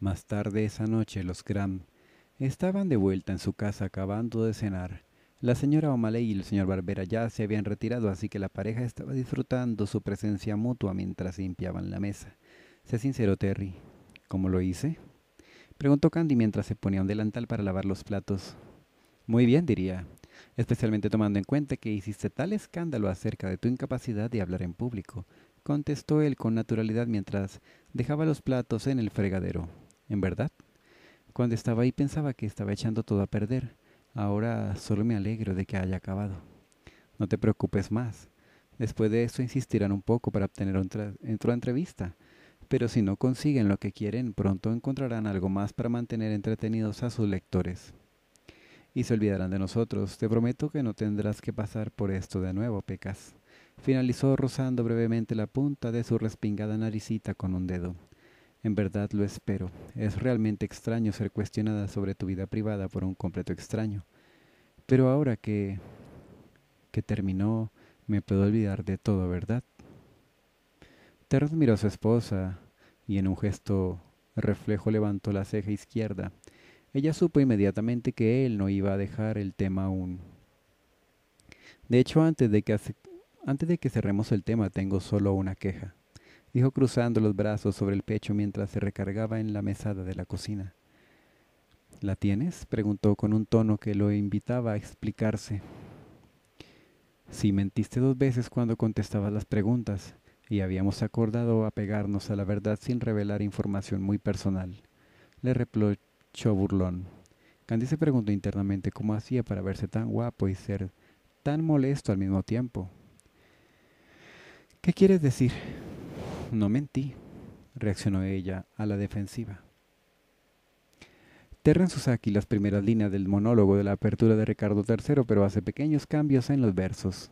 Más tarde esa noche los Graham estaban de vuelta en su casa acabando de cenar. La señora O'Malley y el señor Barbera ya se habían retirado, así que la pareja estaba disfrutando su presencia mutua mientras limpiaban la mesa. Sé sincero, Terry. ¿Cómo lo hice? Preguntó Candy mientras se ponía un delantal para lavar los platos. Muy bien, diría, especialmente tomando en cuenta que hiciste tal escándalo acerca de tu incapacidad de hablar en público, contestó él con naturalidad mientras dejaba los platos en el fregadero en verdad. Cuando estaba ahí pensaba que estaba echando todo a perder. Ahora solo me alegro de que haya acabado. No te preocupes más. Después de eso insistirán un poco para obtener otra, otra entrevista. Pero si no consiguen lo que quieren, pronto encontrarán algo más para mantener entretenidos a sus lectores. Y se olvidarán de nosotros. Te prometo que no tendrás que pasar por esto de nuevo, Pecas. Finalizó rozando brevemente la punta de su respingada naricita con un dedo. En verdad lo espero. Es realmente extraño ser cuestionada sobre tu vida privada por un completo extraño. Pero ahora que que terminó, me puedo olvidar de todo, ¿verdad? Terrence miró a su esposa y en un gesto reflejo levantó la ceja izquierda. Ella supo inmediatamente que él no iba a dejar el tema aún. De hecho, antes de que, antes de que cerremos el tema, tengo solo una queja dijo cruzando los brazos sobre el pecho mientras se recargaba en la mesada de la cocina. ¿La tienes? preguntó con un tono que lo invitaba a explicarse. si mentiste dos veces cuando contestabas las preguntas, y habíamos acordado apegarnos a la verdad sin revelar información muy personal. Le reprochó burlón. Candy se preguntó internamente cómo hacía para verse tan guapo y ser tan molesto al mismo tiempo. ¿Qué quieres decir? No mentí, reaccionó ella a la defensiva. Terren aquí las primeras líneas del monólogo de la apertura de Ricardo III, pero hace pequeños cambios en los versos.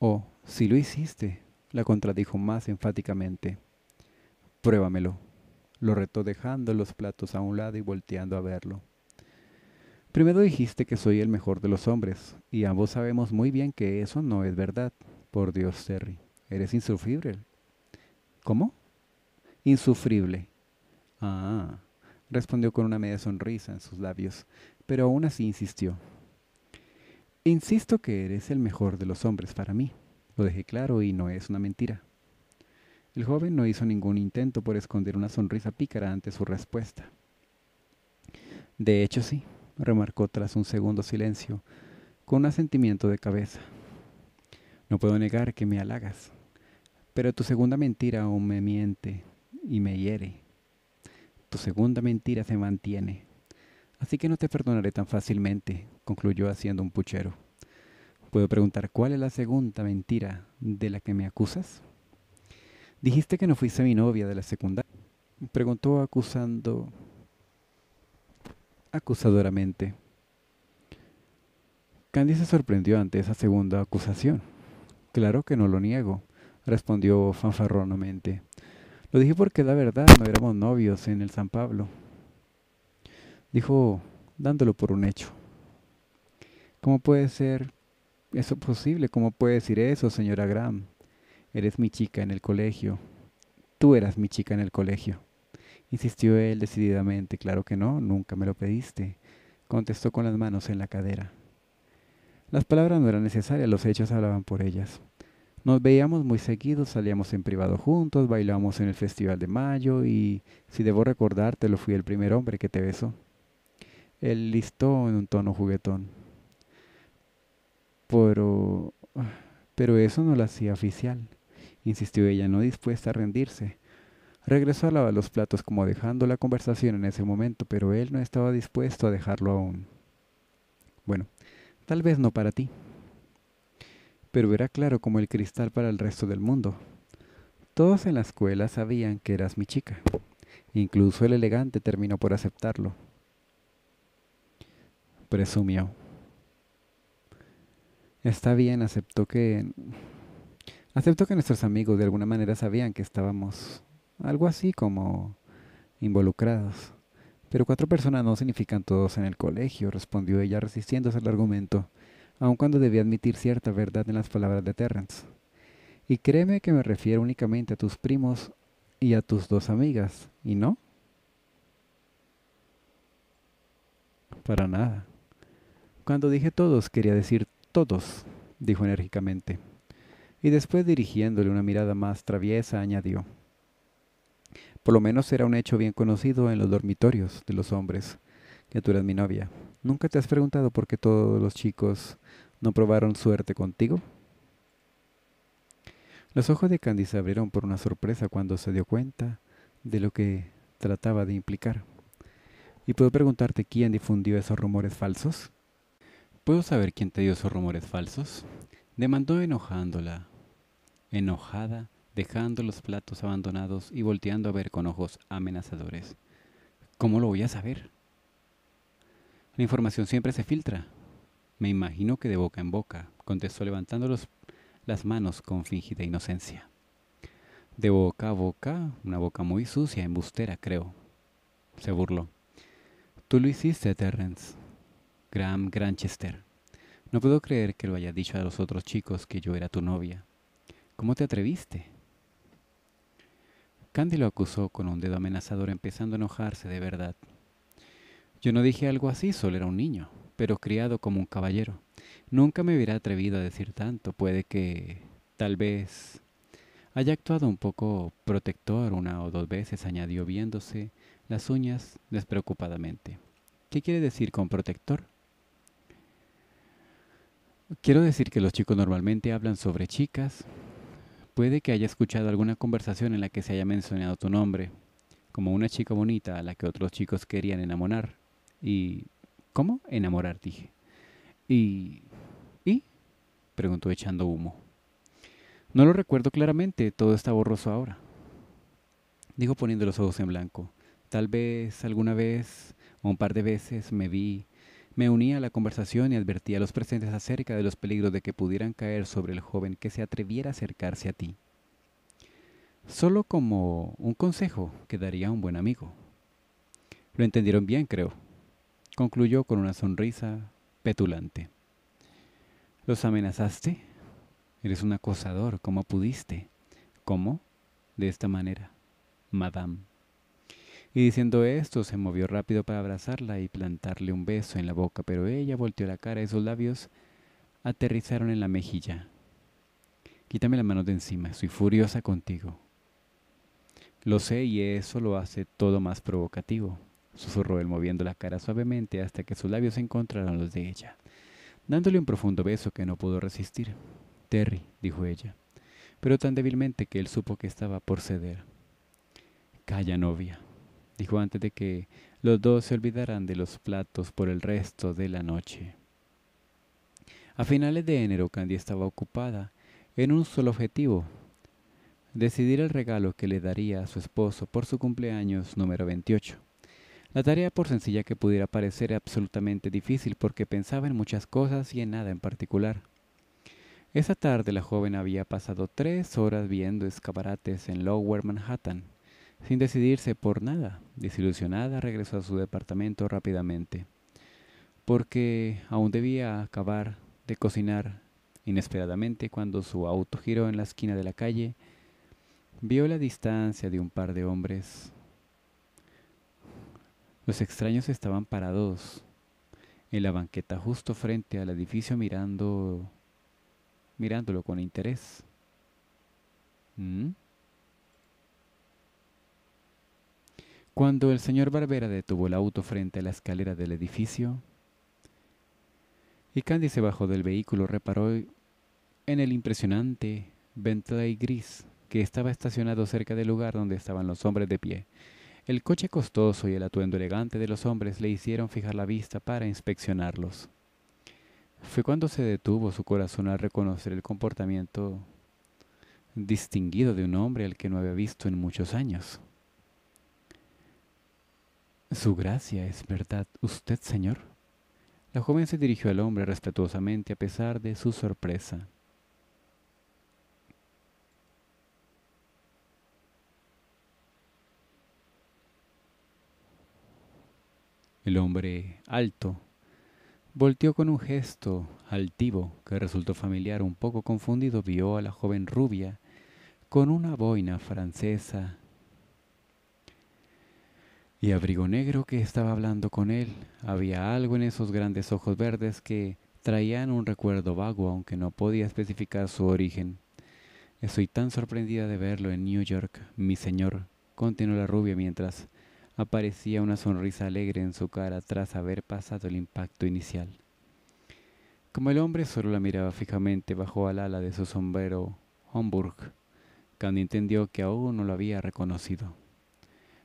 Oh, si lo hiciste, la contradijo más enfáticamente. Pruébamelo, lo retó dejando los platos a un lado y volteando a verlo. Primero dijiste que soy el mejor de los hombres, y ambos sabemos muy bien que eso no es verdad, por Dios, Terry. Eres insufrible. ¿Cómo? Insufrible. Ah, respondió con una media sonrisa en sus labios, pero aún así insistió. Insisto que eres el mejor de los hombres para mí. Lo dejé claro y no es una mentira. El joven no hizo ningún intento por esconder una sonrisa pícara ante su respuesta. De hecho, sí, remarcó tras un segundo silencio, con un asentimiento de cabeza. No puedo negar que me halagas. Pero tu segunda mentira aún me miente y me hiere. Tu segunda mentira se mantiene. Así que no te perdonaré tan fácilmente, concluyó haciendo un puchero. Puedo preguntar cuál es la segunda mentira de la que me acusas. Dijiste que no fuiste mi novia de la segunda. Preguntó acusando acusadoramente. Candy se sorprendió ante esa segunda acusación. Claro que no lo niego respondió fanfarronamente. Lo dije porque la verdad no éramos novios en el San Pablo. Dijo, dándolo por un hecho. ¿Cómo puede ser eso posible? ¿Cómo puede decir eso, señora Graham? Eres mi chica en el colegio. Tú eras mi chica en el colegio. Insistió él decididamente. Claro que no, nunca me lo pediste. Contestó con las manos en la cadera. Las palabras no eran necesarias, los hechos hablaban por ellas. Nos veíamos muy seguido, salíamos en privado juntos, bailábamos en el Festival de Mayo y, si debo recordarte, lo fui el primer hombre que te besó. Él listó en un tono juguetón. Pero, pero eso no lo hacía oficial, insistió ella, no dispuesta a rendirse. Regresó a lavar los platos como dejando la conversación en ese momento, pero él no estaba dispuesto a dejarlo aún. Bueno, tal vez no para ti, pero era claro como el cristal para el resto del mundo. Todos en la escuela sabían que eras mi chica. Incluso el elegante terminó por aceptarlo. Presumió. Está bien, aceptó que... Aceptó que nuestros amigos de alguna manera sabían que estábamos algo así como involucrados. Pero cuatro personas no significan todos en el colegio, respondió ella resistiéndose al argumento aun cuando debía admitir cierta verdad en las palabras de Terrence. Y créeme que me refiero únicamente a tus primos y a tus dos amigas, ¿y no? Para nada. Cuando dije todos, quería decir todos, dijo enérgicamente. Y después, dirigiéndole una mirada más traviesa, añadió. Por lo menos era un hecho bien conocido en los dormitorios de los hombres, que tú eres mi novia. Nunca te has preguntado por qué todos los chicos ¿No probaron suerte contigo? Los ojos de Candy se abrieron por una sorpresa cuando se dio cuenta de lo que trataba de implicar. ¿Y puedo preguntarte quién difundió esos rumores falsos? ¿Puedo saber quién te dio esos rumores falsos? Demandó enojándola, enojada, dejando los platos abandonados y volteando a ver con ojos amenazadores. ¿Cómo lo voy a saber? La información siempre se filtra, me imagino que de boca en boca, contestó levantando las manos con fingida inocencia. De boca a boca, una boca muy sucia, embustera, creo. Se burló. Tú lo hiciste, Terrence. Graham Granchester. No puedo creer que lo haya dicho a los otros chicos que yo era tu novia. ¿Cómo te atreviste? Candy lo acusó con un dedo amenazador, empezando a enojarse de verdad. Yo no dije algo así, solo era un niño pero criado como un caballero. Nunca me hubiera atrevido a decir tanto. Puede que, tal vez, haya actuado un poco protector una o dos veces, añadió viéndose las uñas despreocupadamente. ¿Qué quiere decir con protector? Quiero decir que los chicos normalmente hablan sobre chicas. Puede que haya escuchado alguna conversación en la que se haya mencionado tu nombre, como una chica bonita a la que otros chicos querían enamorar, y ¿Cómo? Enamorar, dije. ¿Y? ¿Y? preguntó echando humo. No lo recuerdo claramente, todo está borroso ahora. Dijo poniendo los ojos en blanco. Tal vez alguna vez o un par de veces me vi, me uní a la conversación y advertí a los presentes acerca de los peligros de que pudieran caer sobre el joven que se atreviera a acercarse a ti. Solo como un consejo que daría un buen amigo. Lo entendieron bien, creo, concluyó con una sonrisa petulante. ¿Los amenazaste? Eres un acosador, ¿cómo pudiste? ¿Cómo? De esta manera, madame. Y diciendo esto, se movió rápido para abrazarla y plantarle un beso en la boca, pero ella volteó la cara y sus labios aterrizaron en la mejilla. Quítame la mano de encima, —Soy furiosa contigo. Lo sé y eso lo hace todo más provocativo susurró él moviendo la cara suavemente hasta que sus labios se encontraron los de ella, dándole un profundo beso que no pudo resistir. Terry, dijo ella, pero tan débilmente que él supo que estaba por ceder. Calla, novia, dijo antes de que los dos se olvidaran de los platos por el resto de la noche. A finales de enero, Candy estaba ocupada en un solo objetivo, decidir el regalo que le daría a su esposo por su cumpleaños número 28. La tarea, por sencilla que pudiera parecer, era absolutamente difícil porque pensaba en muchas cosas y en nada en particular. Esa tarde la joven había pasado tres horas viendo escaparates en Lower Manhattan. Sin decidirse por nada, desilusionada, regresó a su departamento rápidamente, porque aún debía acabar de cocinar. Inesperadamente, cuando su auto giró en la esquina de la calle, vio la distancia de un par de hombres los extraños estaban parados en la banqueta justo frente al edificio mirando mirándolo con interés. ¿Mm? Cuando el señor Barbera detuvo el auto frente a la escalera del edificio y Candy se bajó del vehículo, reparó en el impresionante Bentley gris que estaba estacionado cerca del lugar donde estaban los hombres de pie. El coche costoso y el atuendo elegante de los hombres le hicieron fijar la vista para inspeccionarlos. Fue cuando se detuvo su corazón al reconocer el comportamiento distinguido de un hombre al que no había visto en muchos años. Su gracia es verdad, usted, señor. La joven se dirigió al hombre respetuosamente a pesar de su sorpresa. El hombre alto volteó con un gesto altivo que resultó familiar. Un poco confundido vio a la joven rubia con una boina francesa y abrigo negro que estaba hablando con él. Había algo en esos grandes ojos verdes que traían un recuerdo vago, aunque no podía especificar su origen. Estoy tan sorprendida de verlo en New York, mi señor, continuó la rubia mientras aparecía una sonrisa alegre en su cara tras haber pasado el impacto inicial. Como el hombre solo la miraba fijamente bajo al ala de su sombrero Homburg, Candy entendió que aún no lo había reconocido.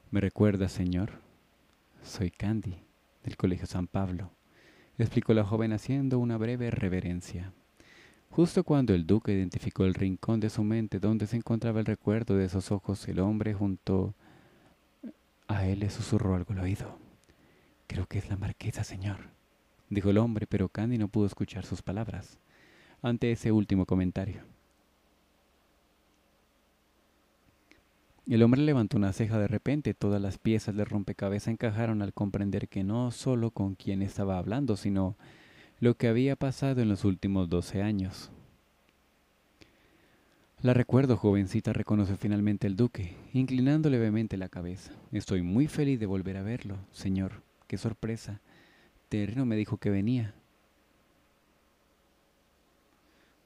¿Me recuerda, señor? Soy Candy, del Colegio San Pablo, explicó la joven haciendo una breve reverencia. Justo cuando el duque identificó el rincón de su mente donde se encontraba el recuerdo de esos ojos, el hombre juntó a él le susurró algo al oído. Creo que es la marquesa, señor, dijo el hombre, pero Candy no pudo escuchar sus palabras ante ese último comentario. El hombre levantó una ceja de repente, todas las piezas de rompecabezas encajaron al comprender que no solo con quién estaba hablando, sino lo que había pasado en los últimos doce años. La recuerdo, jovencita, reconoce finalmente el duque, inclinando levemente la cabeza. Estoy muy feliz de volver a verlo, señor. Qué sorpresa. Terreno me dijo que venía.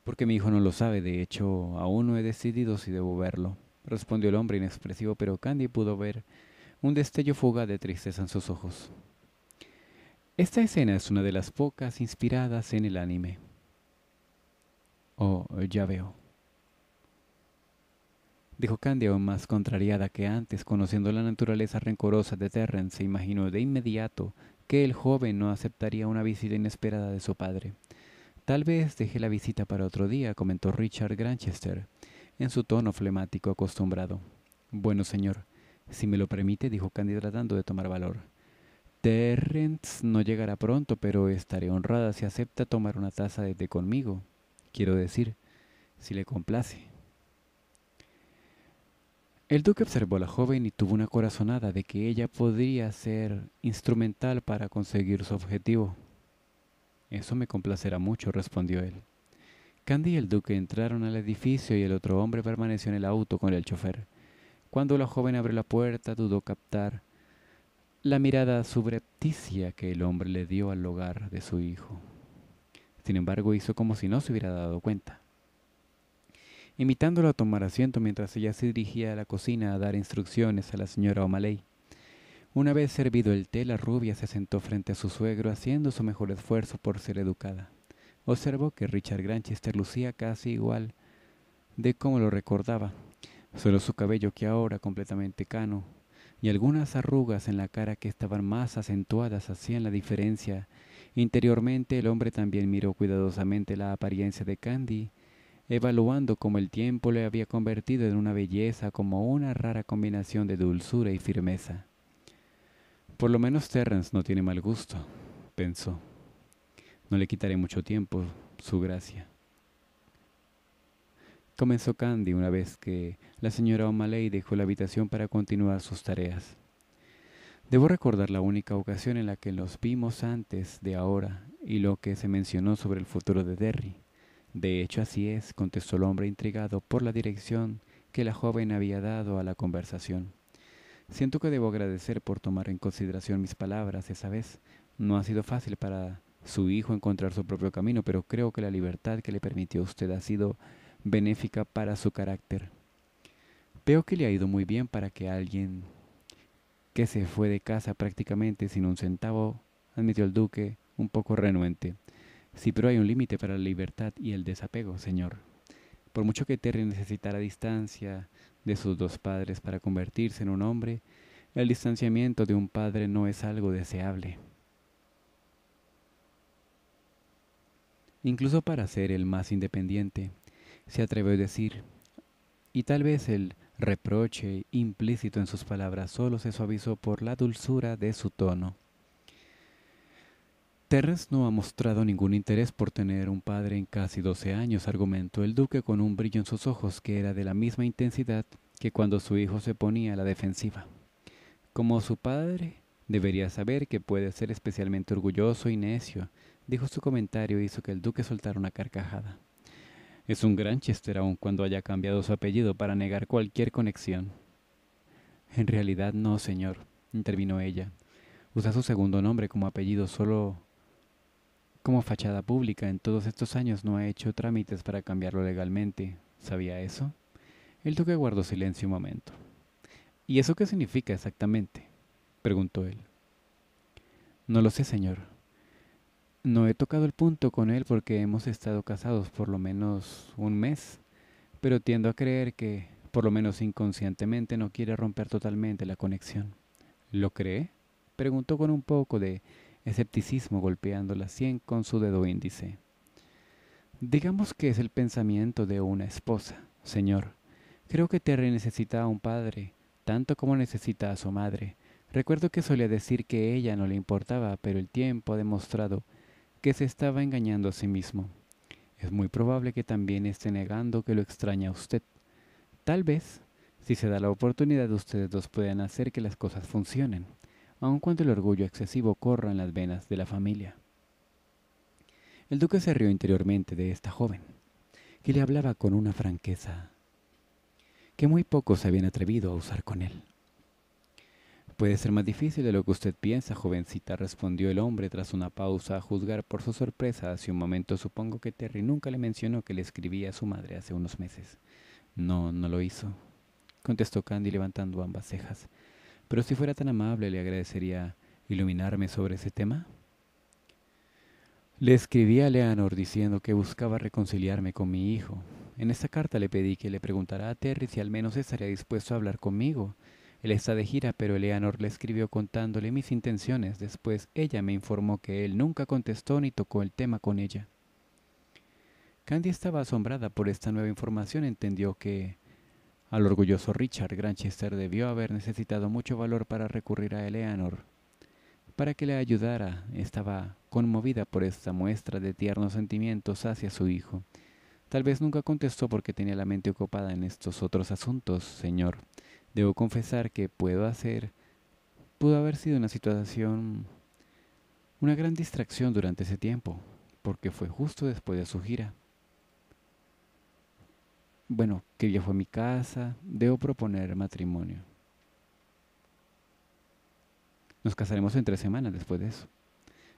Porque mi hijo no lo sabe, de hecho, aún no he decidido si debo verlo, respondió el hombre inexpresivo, pero Candy pudo ver un destello fuga de tristeza en sus ojos. Esta escena es una de las pocas inspiradas en el anime. Oh, ya veo dijo Candy aún más contrariada que antes, conociendo la naturaleza rencorosa de Terrence, se imaginó de inmediato que el joven no aceptaría una visita inesperada de su padre. Tal vez deje la visita para otro día, comentó Richard Granchester, en su tono flemático acostumbrado. Bueno, señor, si me lo permite, dijo Candy tratando de tomar valor. Terrence no llegará pronto, pero estaré honrada si acepta tomar una taza de té conmigo. Quiero decir, si le complace. El duque observó a la joven y tuvo una corazonada de que ella podría ser instrumental para conseguir su objetivo. Eso me complacerá mucho, respondió él. Candy y el duque entraron al edificio y el otro hombre permaneció en el auto con el chofer. Cuando la joven abrió la puerta, dudó captar la mirada subrepticia que el hombre le dio al hogar de su hijo. Sin embargo, hizo como si no se hubiera dado cuenta invitándolo a tomar asiento mientras ella se dirigía a la cocina a dar instrucciones a la señora O'Malley. Una vez servido el té, la rubia se sentó frente a su suegro haciendo su mejor esfuerzo por ser educada. Observó que Richard Granchester lucía casi igual de como lo recordaba, solo su cabello que ahora completamente cano y algunas arrugas en la cara que estaban más acentuadas hacían la diferencia. Interiormente el hombre también miró cuidadosamente la apariencia de Candy evaluando cómo el tiempo le había convertido en una belleza como una rara combinación de dulzura y firmeza. Por lo menos Terrence no tiene mal gusto, pensó. No le quitaré mucho tiempo su gracia. Comenzó Candy una vez que la señora O'Malley dejó la habitación para continuar sus tareas. Debo recordar la única ocasión en la que los vimos antes de ahora y lo que se mencionó sobre el futuro de Derry. De hecho, así es, contestó el hombre intrigado por la dirección que la joven había dado a la conversación. Siento que debo agradecer por tomar en consideración mis palabras esa vez. No ha sido fácil para su hijo encontrar su propio camino, pero creo que la libertad que le permitió usted ha sido benéfica para su carácter. Veo que le ha ido muy bien para que alguien que se fue de casa prácticamente sin un centavo, admitió el duque, un poco renuente. Sí, pero hay un límite para la libertad y el desapego, Señor. Por mucho que Terry necesitara distancia de sus dos padres para convertirse en un hombre, el distanciamiento de un padre no es algo deseable. Incluso para ser el más independiente, se atrevió a decir, y tal vez el reproche implícito en sus palabras solo se suavizó por la dulzura de su tono. Terrence no ha mostrado ningún interés por tener un padre en casi 12 años, argumentó el duque con un brillo en sus ojos que era de la misma intensidad que cuando su hijo se ponía a la defensiva. Como su padre, debería saber que puede ser especialmente orgulloso y necio, dijo su comentario e hizo que el duque soltara una carcajada. Es un gran chester aun cuando haya cambiado su apellido para negar cualquier conexión. En realidad no, señor, intervino ella. Usa su segundo nombre como apellido solo como fachada pública en todos estos años no ha hecho trámites para cambiarlo legalmente. ¿Sabía eso? El duque guardó silencio un momento. ¿Y eso qué significa exactamente? preguntó él. No lo sé, señor. No he tocado el punto con él porque hemos estado casados por lo menos un mes, pero tiendo a creer que, por lo menos inconscientemente, no quiere romper totalmente la conexión. ¿Lo cree? preguntó con un poco de escepticismo golpeando la sien con su dedo índice. Digamos que es el pensamiento de una esposa. Señor, creo que Terry necesita a un padre, tanto como necesita a su madre. Recuerdo que solía decir que ella no le importaba, pero el tiempo ha demostrado que se estaba engañando a sí mismo. Es muy probable que también esté negando que lo extraña a usted. Tal vez, si se da la oportunidad, ustedes dos puedan hacer que las cosas funcionen aun cuando el orgullo excesivo corra en las venas de la familia. El duque se rió interiormente de esta joven, que le hablaba con una franqueza que muy pocos se habían atrevido a usar con él. Puede ser más difícil de lo que usted piensa, jovencita, respondió el hombre tras una pausa, a juzgar por su sorpresa. Hace un momento supongo que Terry nunca le mencionó que le escribía a su madre hace unos meses. No, no lo hizo, contestó Candy levantando ambas cejas. Pero si fuera tan amable, le agradecería iluminarme sobre ese tema. Le escribí a Leanor diciendo que buscaba reconciliarme con mi hijo. En esta carta le pedí que le preguntara a Terry si al menos estaría dispuesto a hablar conmigo. Él está de gira, pero Eleanor le escribió contándole mis intenciones. Después ella me informó que él nunca contestó ni tocó el tema con ella. Candy estaba asombrada por esta nueva información. Entendió que al orgulloso Richard, Granchester debió haber necesitado mucho valor para recurrir a Eleanor. Para que le ayudara, estaba conmovida por esta muestra de tiernos sentimientos hacia su hijo. Tal vez nunca contestó porque tenía la mente ocupada en estos otros asuntos, señor. Debo confesar que puedo hacer... Pudo haber sido una situación... una gran distracción durante ese tiempo, porque fue justo después de su gira bueno, que ya fue mi casa, debo proponer matrimonio. Nos casaremos en tres semanas después de eso.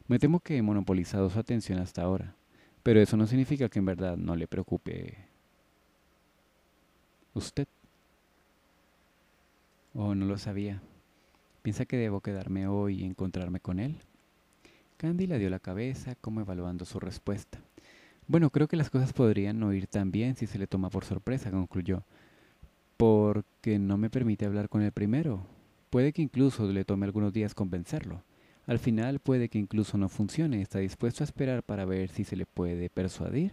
Me temo que he monopolizado su atención hasta ahora, pero eso no significa que en verdad no le preocupe usted. Oh, no lo sabía. ¿Piensa que debo quedarme hoy y encontrarme con él? Candy la dio la cabeza como evaluando su respuesta. Bueno, creo que las cosas podrían no ir tan bien si se le toma por sorpresa, concluyó. Porque no me permite hablar con el primero. Puede que incluso le tome algunos días convencerlo. Al final puede que incluso no funcione. Está dispuesto a esperar para ver si se le puede persuadir.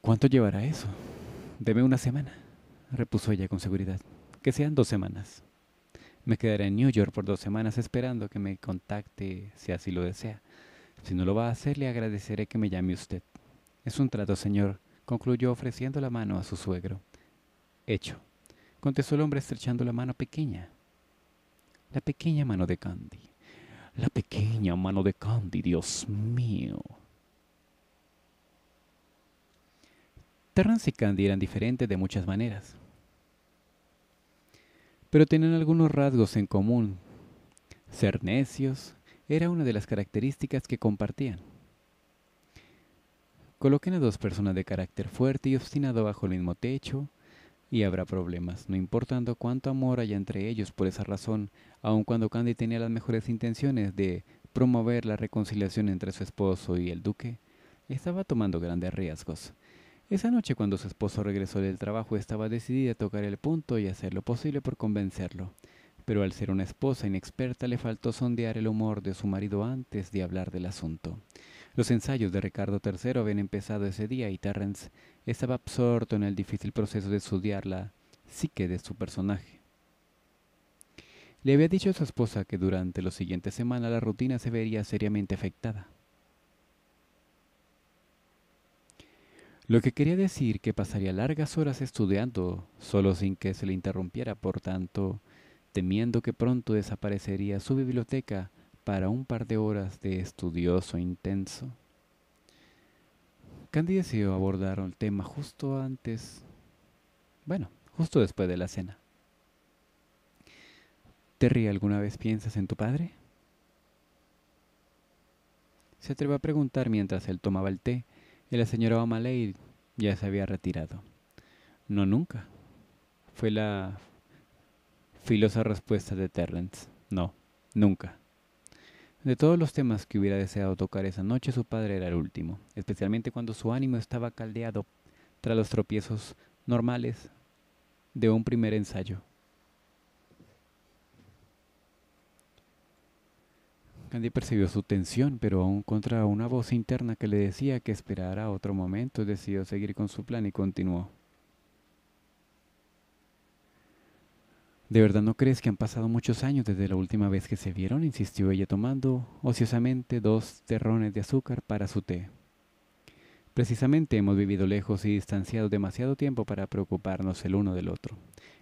¿Cuánto llevará eso? Deme una semana, repuso ella con seguridad. Que sean dos semanas. Me quedaré en New York por dos semanas esperando que me contacte si así lo desea. Si no lo va a hacer, le agradeceré que me llame usted. Es un trato, señor, concluyó ofreciendo la mano a su suegro. Hecho, contestó el hombre estrechando la mano pequeña. La pequeña mano de Candy. La pequeña mano de Candy, Dios mío. Terrance y Candy eran diferentes de muchas maneras, pero tenían algunos rasgos en común. Ser necios, era una de las características que compartían. Coloquen a dos personas de carácter fuerte y obstinado bajo el mismo techo y habrá problemas, no importando cuánto amor haya entre ellos por esa razón, aun cuando Candy tenía las mejores intenciones de promover la reconciliación entre su esposo y el duque, estaba tomando grandes riesgos. Esa noche cuando su esposo regresó del trabajo estaba decidida a tocar el punto y hacer lo posible por convencerlo pero al ser una esposa inexperta le faltó sondear el humor de su marido antes de hablar del asunto. Los ensayos de Ricardo III habían empezado ese día y Terrence estaba absorto en el difícil proceso de estudiar la psique de su personaje. Le había dicho a su esposa que durante las siguientes semanas la rutina se vería seriamente afectada. Lo que quería decir que pasaría largas horas estudiando, solo sin que se le interrumpiera, por tanto, temiendo que pronto desaparecería su biblioteca para un par de horas de estudioso intenso. Candy yo abordaron el tema justo antes, bueno, justo después de la cena. Terry, ¿alguna vez piensas en tu padre? Se atrevió a preguntar mientras él tomaba el té y la señora O'Malley ya se había retirado. No nunca. Fue la Filosa respuesta de Terrence. No, nunca. De todos los temas que hubiera deseado tocar esa noche, su padre era el último, especialmente cuando su ánimo estaba caldeado tras los tropiezos normales de un primer ensayo. Candy percibió su tensión, pero aún contra una voz interna que le decía que esperara otro momento, decidió seguir con su plan y continuó. ¿De verdad no crees que han pasado muchos años desde la última vez que se vieron? insistió ella tomando ociosamente dos terrones de azúcar para su té. Precisamente hemos vivido lejos y distanciado demasiado tiempo para preocuparnos el uno del otro.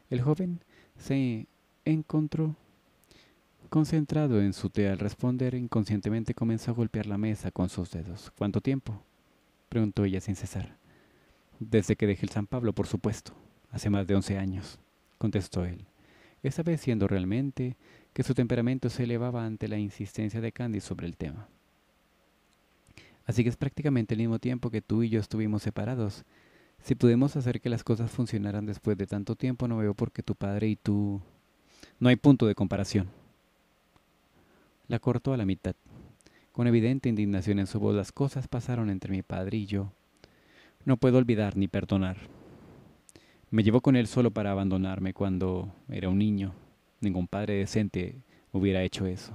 El joven se encontró concentrado en su té al responder inconscientemente comenzó a golpear la mesa con sus dedos. ¿Cuánto tiempo? preguntó ella sin cesar. Desde que dejé el San Pablo, por supuesto. Hace más de once años, contestó él esta vez siendo realmente que su temperamento se elevaba ante la insistencia de Candy sobre el tema. Así que es prácticamente el mismo tiempo que tú y yo estuvimos separados. Si pudimos hacer que las cosas funcionaran después de tanto tiempo, no veo por qué tu padre y tú... No hay punto de comparación. La cortó a la mitad. Con evidente indignación en su voz, las cosas pasaron entre mi padre y yo. No puedo olvidar ni perdonar. Me llevó con él solo para abandonarme cuando era un niño. Ningún padre decente hubiera hecho eso.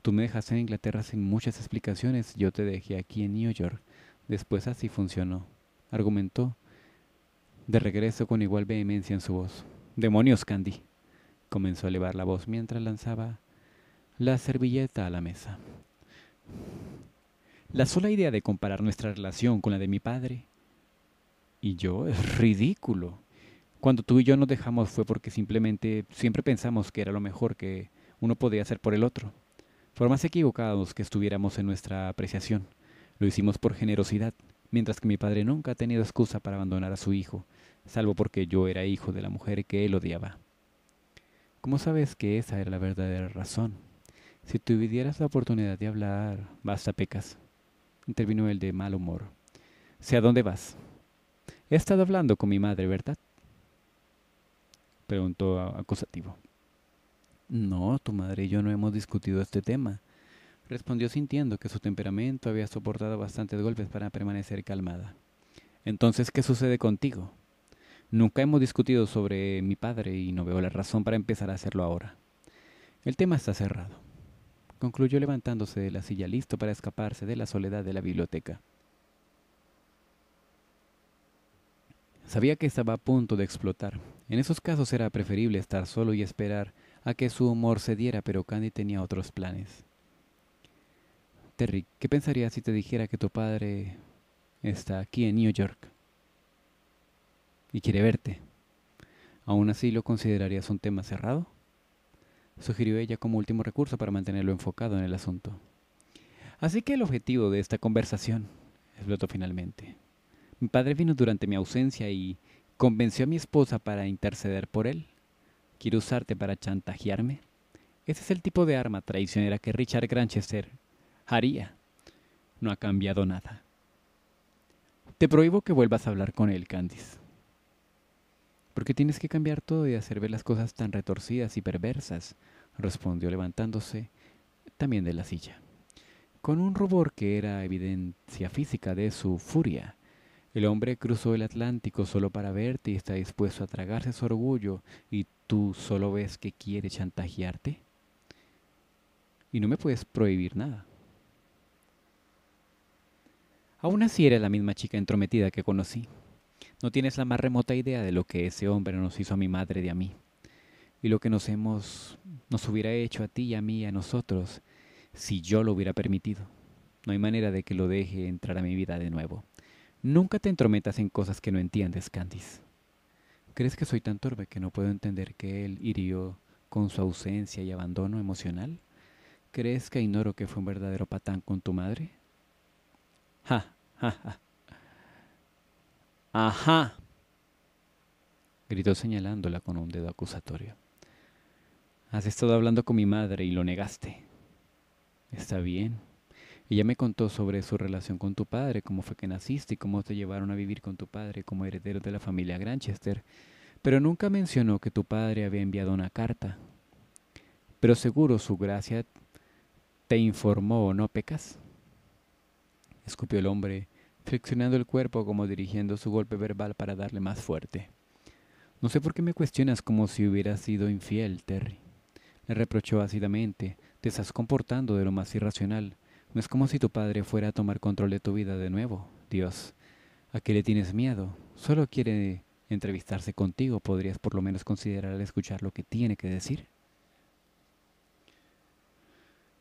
Tú me dejas en Inglaterra sin muchas explicaciones, yo te dejé aquí en New York. Después así funcionó, argumentó, de regreso con igual vehemencia en su voz. Demonios, Candy. Comenzó a elevar la voz mientras lanzaba la servilleta a la mesa. La sola idea de comparar nuestra relación con la de mi padre y yo es ridículo. Cuando tú y yo nos dejamos fue porque simplemente siempre pensamos que era lo mejor que uno podía hacer por el otro. Por más equivocados que estuviéramos en nuestra apreciación, lo hicimos por generosidad, mientras que mi padre nunca ha tenido excusa para abandonar a su hijo, salvo porque yo era hijo de la mujer que él odiaba. ¿Cómo sabes que esa era la verdadera razón? Si tuvieras la oportunidad de hablar, basta pecas. Intervino el de mal humor. Sé a dónde vas. He estado hablando con mi madre, ¿verdad? Preguntó acusativo. No, tu madre y yo no hemos discutido este tema. Respondió sintiendo que su temperamento había soportado bastantes golpes para permanecer calmada. Entonces, ¿qué sucede contigo? Nunca hemos discutido sobre mi padre y no veo la razón para empezar a hacerlo ahora. El tema está cerrado. Concluyó levantándose de la silla listo para escaparse de la soledad de la biblioteca. Sabía que estaba a punto de explotar. En esos casos era preferible estar solo y esperar a que su humor cediera, pero Candy tenía otros planes. Terry, ¿qué pensarías si te dijera que tu padre está aquí en New York y quiere verte? ¿Aún así lo considerarías un tema cerrado? Sugirió ella como último recurso para mantenerlo enfocado en el asunto. Así que el objetivo de esta conversación explotó finalmente. Mi padre vino durante mi ausencia y convenció a mi esposa para interceder por él. ¿Quiere usarte para chantajearme? Ese es el tipo de arma traicionera que Richard Granchester haría. No ha cambiado nada. Te prohíbo que vuelvas a hablar con él, Candice. Porque tienes que cambiar todo y hacer ver las cosas tan retorcidas y perversas, respondió levantándose también de la silla. Con un rubor que era evidencia física de su furia, el hombre cruzó el Atlántico solo para verte y está dispuesto a tragarse su orgullo y tú solo ves que quiere chantajearte. Y no me puedes prohibir nada. Aún así eres la misma chica entrometida que conocí. No tienes la más remota idea de lo que ese hombre nos hizo a mi madre y a mí, y lo que nos hemos nos hubiera hecho a ti y a mí y a nosotros si yo lo hubiera permitido. No hay manera de que lo deje entrar a mi vida de nuevo. Nunca te entrometas en cosas que no entiendes, Candice. ¿Crees que soy tan torpe que no puedo entender que él hirió con su ausencia y abandono emocional? ¿Crees que ignoro que fue un verdadero patán con tu madre? Ja, ja, ja. Ajá, gritó señalándola con un dedo acusatorio. Has estado hablando con mi madre y lo negaste. Está bien, ella me contó sobre su relación con tu padre, cómo fue que naciste y cómo te llevaron a vivir con tu padre como heredero de la familia Granchester, pero nunca mencionó que tu padre había enviado una carta. Pero seguro su gracia te informó, ¿no pecas? Escupió el hombre, flexionando el cuerpo como dirigiendo su golpe verbal para darle más fuerte. No sé por qué me cuestionas como si hubieras sido infiel, Terry. Le reprochó ácidamente. Te estás comportando de lo más irracional. No es como si tu padre fuera a tomar control de tu vida de nuevo, Dios. ¿A qué le tienes miedo? Solo quiere entrevistarse contigo. ¿Podrías por lo menos considerar escuchar lo que tiene que decir?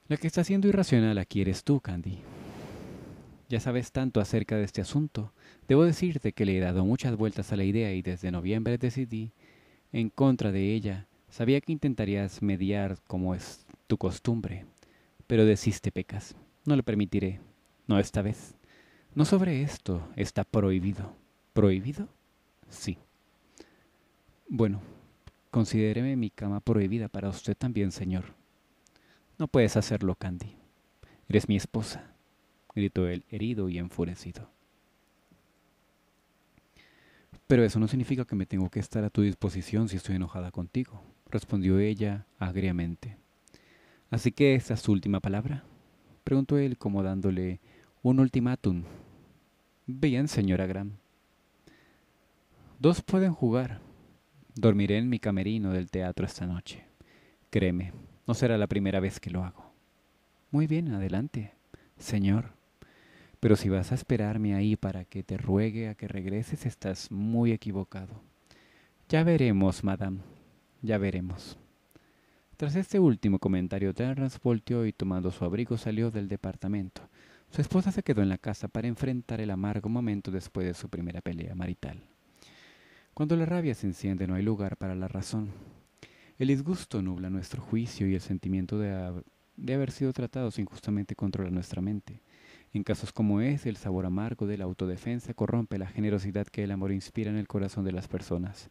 La que está siendo irracional aquí eres tú, Candy. Ya sabes tanto acerca de este asunto. Debo decirte que le he dado muchas vueltas a la idea y desde noviembre decidí, en contra de ella, sabía que intentarías mediar como es tu costumbre, pero deciste Pecas. No le permitiré. No esta vez. No sobre esto. Está prohibido. ¿Prohibido? Sí. Bueno, considéreme mi cama prohibida para usted también, señor. No puedes hacerlo, Candy. Eres mi esposa, gritó él, herido y enfurecido. Pero eso no significa que me tengo que estar a tu disposición si estoy enojada contigo, respondió ella agriamente. Así que esa es su última palabra. Preguntó él como dándole un ultimátum. Bien, señora Graham. Dos pueden jugar. Dormiré en mi camerino del teatro esta noche. Créeme, no será la primera vez que lo hago. Muy bien, adelante, señor. Pero si vas a esperarme ahí para que te ruegue a que regreses, estás muy equivocado. Ya veremos, madame. Ya veremos. Tras este último comentario, Terrence volteó y tomando su abrigo salió del departamento. Su esposa se quedó en la casa para enfrentar el amargo momento después de su primera pelea marital. Cuando la rabia se enciende no hay lugar para la razón. El disgusto nubla nuestro juicio y el sentimiento de, haber sido tratados injustamente controla nuestra mente. En casos como este, el sabor amargo de la autodefensa corrompe la generosidad que el amor inspira en el corazón de las personas.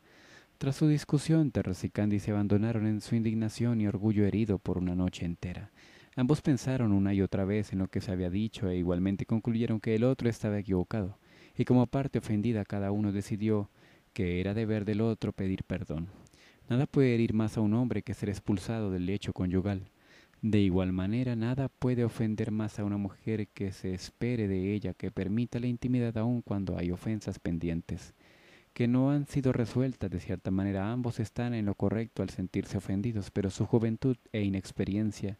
Tras su discusión, Terros y Candy se abandonaron en su indignación y orgullo herido por una noche entera. Ambos pensaron una y otra vez en lo que se había dicho e igualmente concluyeron que el otro estaba equivocado, y como parte ofendida cada uno decidió que era deber del otro pedir perdón. Nada puede herir más a un hombre que ser expulsado del lecho conyugal. De igual manera, nada puede ofender más a una mujer que se espere de ella que permita la intimidad aun cuando hay ofensas pendientes que no han sido resueltas de cierta manera. Ambos están en lo correcto al sentirse ofendidos, pero su juventud e inexperiencia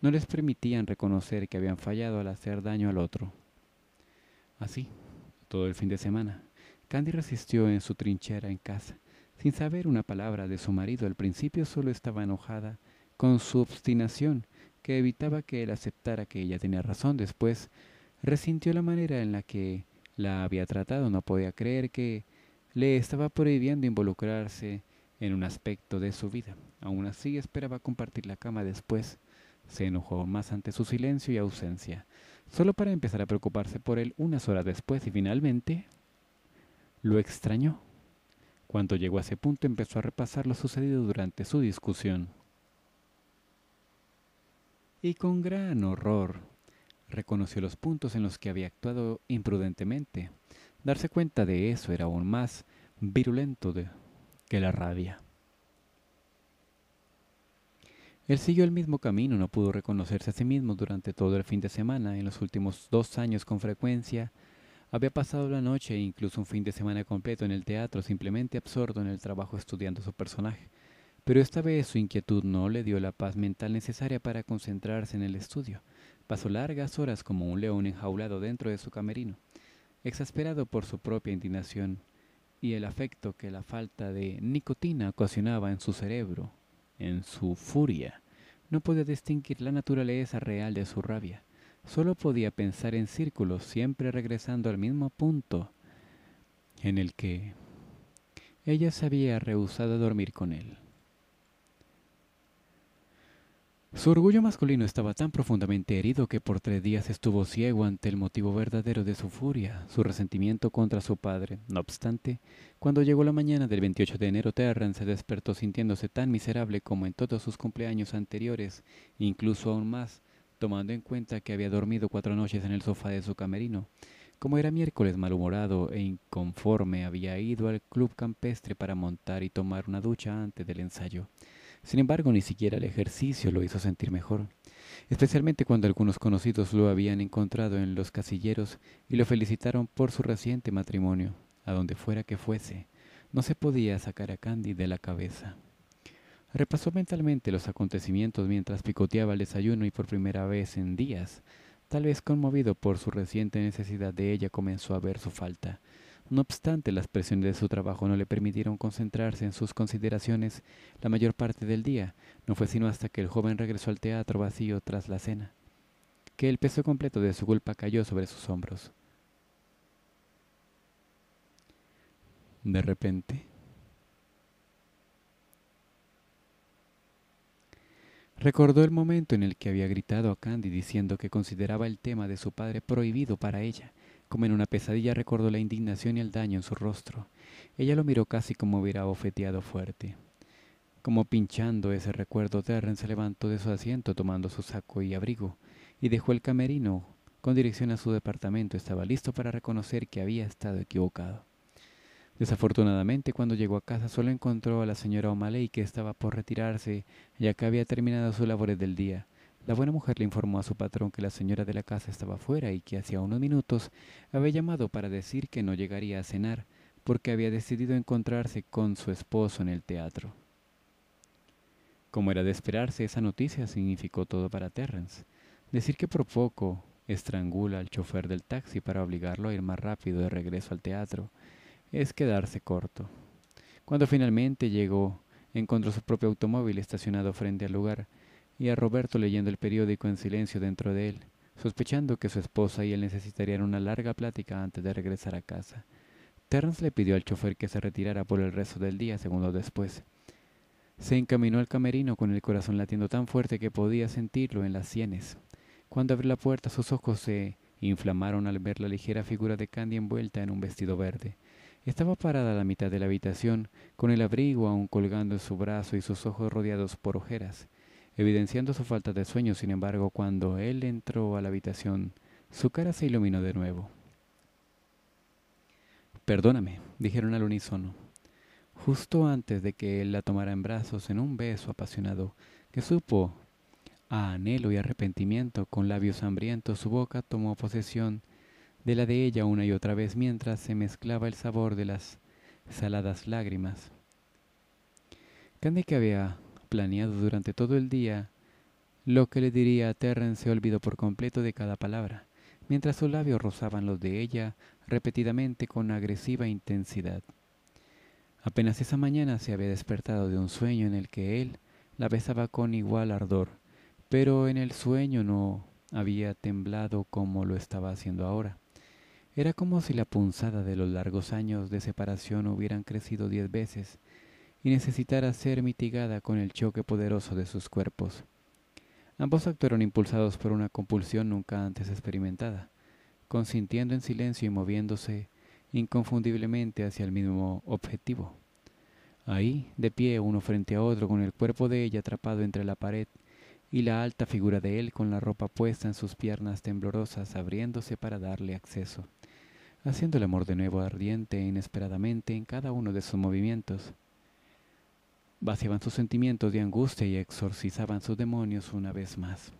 no les permitían reconocer que habían fallado al hacer daño al otro. Así, todo el fin de semana, Candy resistió en su trinchera en casa, sin saber una palabra de su marido. Al principio solo estaba enojada con su obstinación, que evitaba que él aceptara que ella tenía razón. Después, resintió la manera en la que la había tratado. No podía creer que le estaba prohibiendo involucrarse en un aspecto de su vida. Aún así esperaba compartir la cama después. Se enojó más ante su silencio y ausencia, solo para empezar a preocuparse por él unas horas después y finalmente lo extrañó. Cuando llegó a ese punto empezó a repasar lo sucedido durante su discusión. Y con gran horror reconoció los puntos en los que había actuado imprudentemente, Darse cuenta de eso era aún más virulento que la rabia. Él siguió el mismo camino, no pudo reconocerse a sí mismo durante todo el fin de semana. En los últimos dos años con frecuencia había pasado la noche e incluso un fin de semana completo en el teatro, simplemente absorto en el trabajo estudiando su personaje. Pero esta vez su inquietud no le dio la paz mental necesaria para concentrarse en el estudio. Pasó largas horas como un león enjaulado dentro de su camerino. Exasperado por su propia indignación y el afecto que la falta de nicotina ocasionaba en su cerebro, en su furia, no podía distinguir la naturaleza real de su rabia. Solo podía pensar en círculos, siempre regresando al mismo punto en el que ella se había rehusado a dormir con él. Su orgullo masculino estaba tan profundamente herido que por tres días estuvo ciego ante el motivo verdadero de su furia, su resentimiento contra su padre. No obstante, cuando llegó la mañana del 28 de enero, Terran se despertó sintiéndose tan miserable como en todos sus cumpleaños anteriores, incluso aún más, tomando en cuenta que había dormido cuatro noches en el sofá de su camerino. Como era miércoles malhumorado e inconforme, había ido al club campestre para montar y tomar una ducha antes del ensayo. Sin embargo, ni siquiera el ejercicio lo hizo sentir mejor, especialmente cuando algunos conocidos lo habían encontrado en los casilleros y lo felicitaron por su reciente matrimonio, a donde fuera que fuese. No se podía sacar a Candy de la cabeza. Repasó mentalmente los acontecimientos mientras picoteaba el desayuno y por primera vez en días, tal vez conmovido por su reciente necesidad de ella, comenzó a ver su falta, no obstante, las presiones de su trabajo no le permitieron concentrarse en sus consideraciones la mayor parte del día. No fue sino hasta que el joven regresó al teatro vacío tras la cena, que el peso completo de su culpa cayó sobre sus hombros. De repente, recordó el momento en el que había gritado a Candy diciendo que consideraba el tema de su padre prohibido para ella como en una pesadilla recordó la indignación y el daño en su rostro. Ella lo miró casi como hubiera bofeteado fuerte. Como pinchando ese recuerdo, Terren se levantó de su asiento tomando su saco y abrigo y dejó el camerino con dirección a su departamento. Estaba listo para reconocer que había estado equivocado. Desafortunadamente, cuando llegó a casa solo encontró a la señora O'Malley que estaba por retirarse, ya que había terminado sus labores del día. La buena mujer le informó a su patrón que la señora de la casa estaba fuera y que hacía unos minutos había llamado para decir que no llegaría a cenar porque había decidido encontrarse con su esposo en el teatro. Como era de esperarse, esa noticia significó todo para Terrence. Decir que por poco estrangula al chofer del taxi para obligarlo a ir más rápido de regreso al teatro es quedarse corto. Cuando finalmente llegó, encontró su propio automóvil estacionado frente al lugar y a Roberto leyendo el periódico en silencio dentro de él, sospechando que su esposa y él necesitarían una larga plática antes de regresar a casa. Terence le pidió al chofer que se retirara por el resto del día segundos después. Se encaminó al camerino con el corazón latiendo tan fuerte que podía sentirlo en las sienes. Cuando abrió la puerta sus ojos se inflamaron al ver la ligera figura de Candy envuelta en un vestido verde. Estaba parada a la mitad de la habitación, con el abrigo aún colgando en su brazo y sus ojos rodeados por ojeras evidenciando su falta de sueño. Sin embargo, cuando él entró a la habitación, su cara se iluminó de nuevo. Perdóname, dijeron al unísono. Justo antes de que él la tomara en brazos en un beso apasionado, que supo a anhelo y arrepentimiento, con labios hambrientos, su boca tomó posesión de la de ella una y otra vez mientras se mezclaba el sabor de las saladas lágrimas. Candy que había planeado durante todo el día lo que le diría a Terrence se olvidó por completo de cada palabra, mientras sus labios rozaban los de ella repetidamente con agresiva intensidad. Apenas esa mañana se había despertado de un sueño en el que él la besaba con igual ardor, pero en el sueño no había temblado como lo estaba haciendo ahora. Era como si la punzada de los largos años de separación hubieran crecido diez veces y necesitara ser mitigada con el choque poderoso de sus cuerpos. Ambos actuaron impulsados por una compulsión nunca antes experimentada, consintiendo en silencio y moviéndose inconfundiblemente hacia el mismo objetivo. Ahí, de pie uno frente a otro, con el cuerpo de ella atrapado entre la pared y la alta figura de él con la ropa puesta en sus piernas temblorosas abriéndose para darle acceso, haciendo el amor de nuevo ardiente e inesperadamente en cada uno de sus movimientos vaciaban sus sentimientos de angustia y exorcizaban sus demonios una vez más,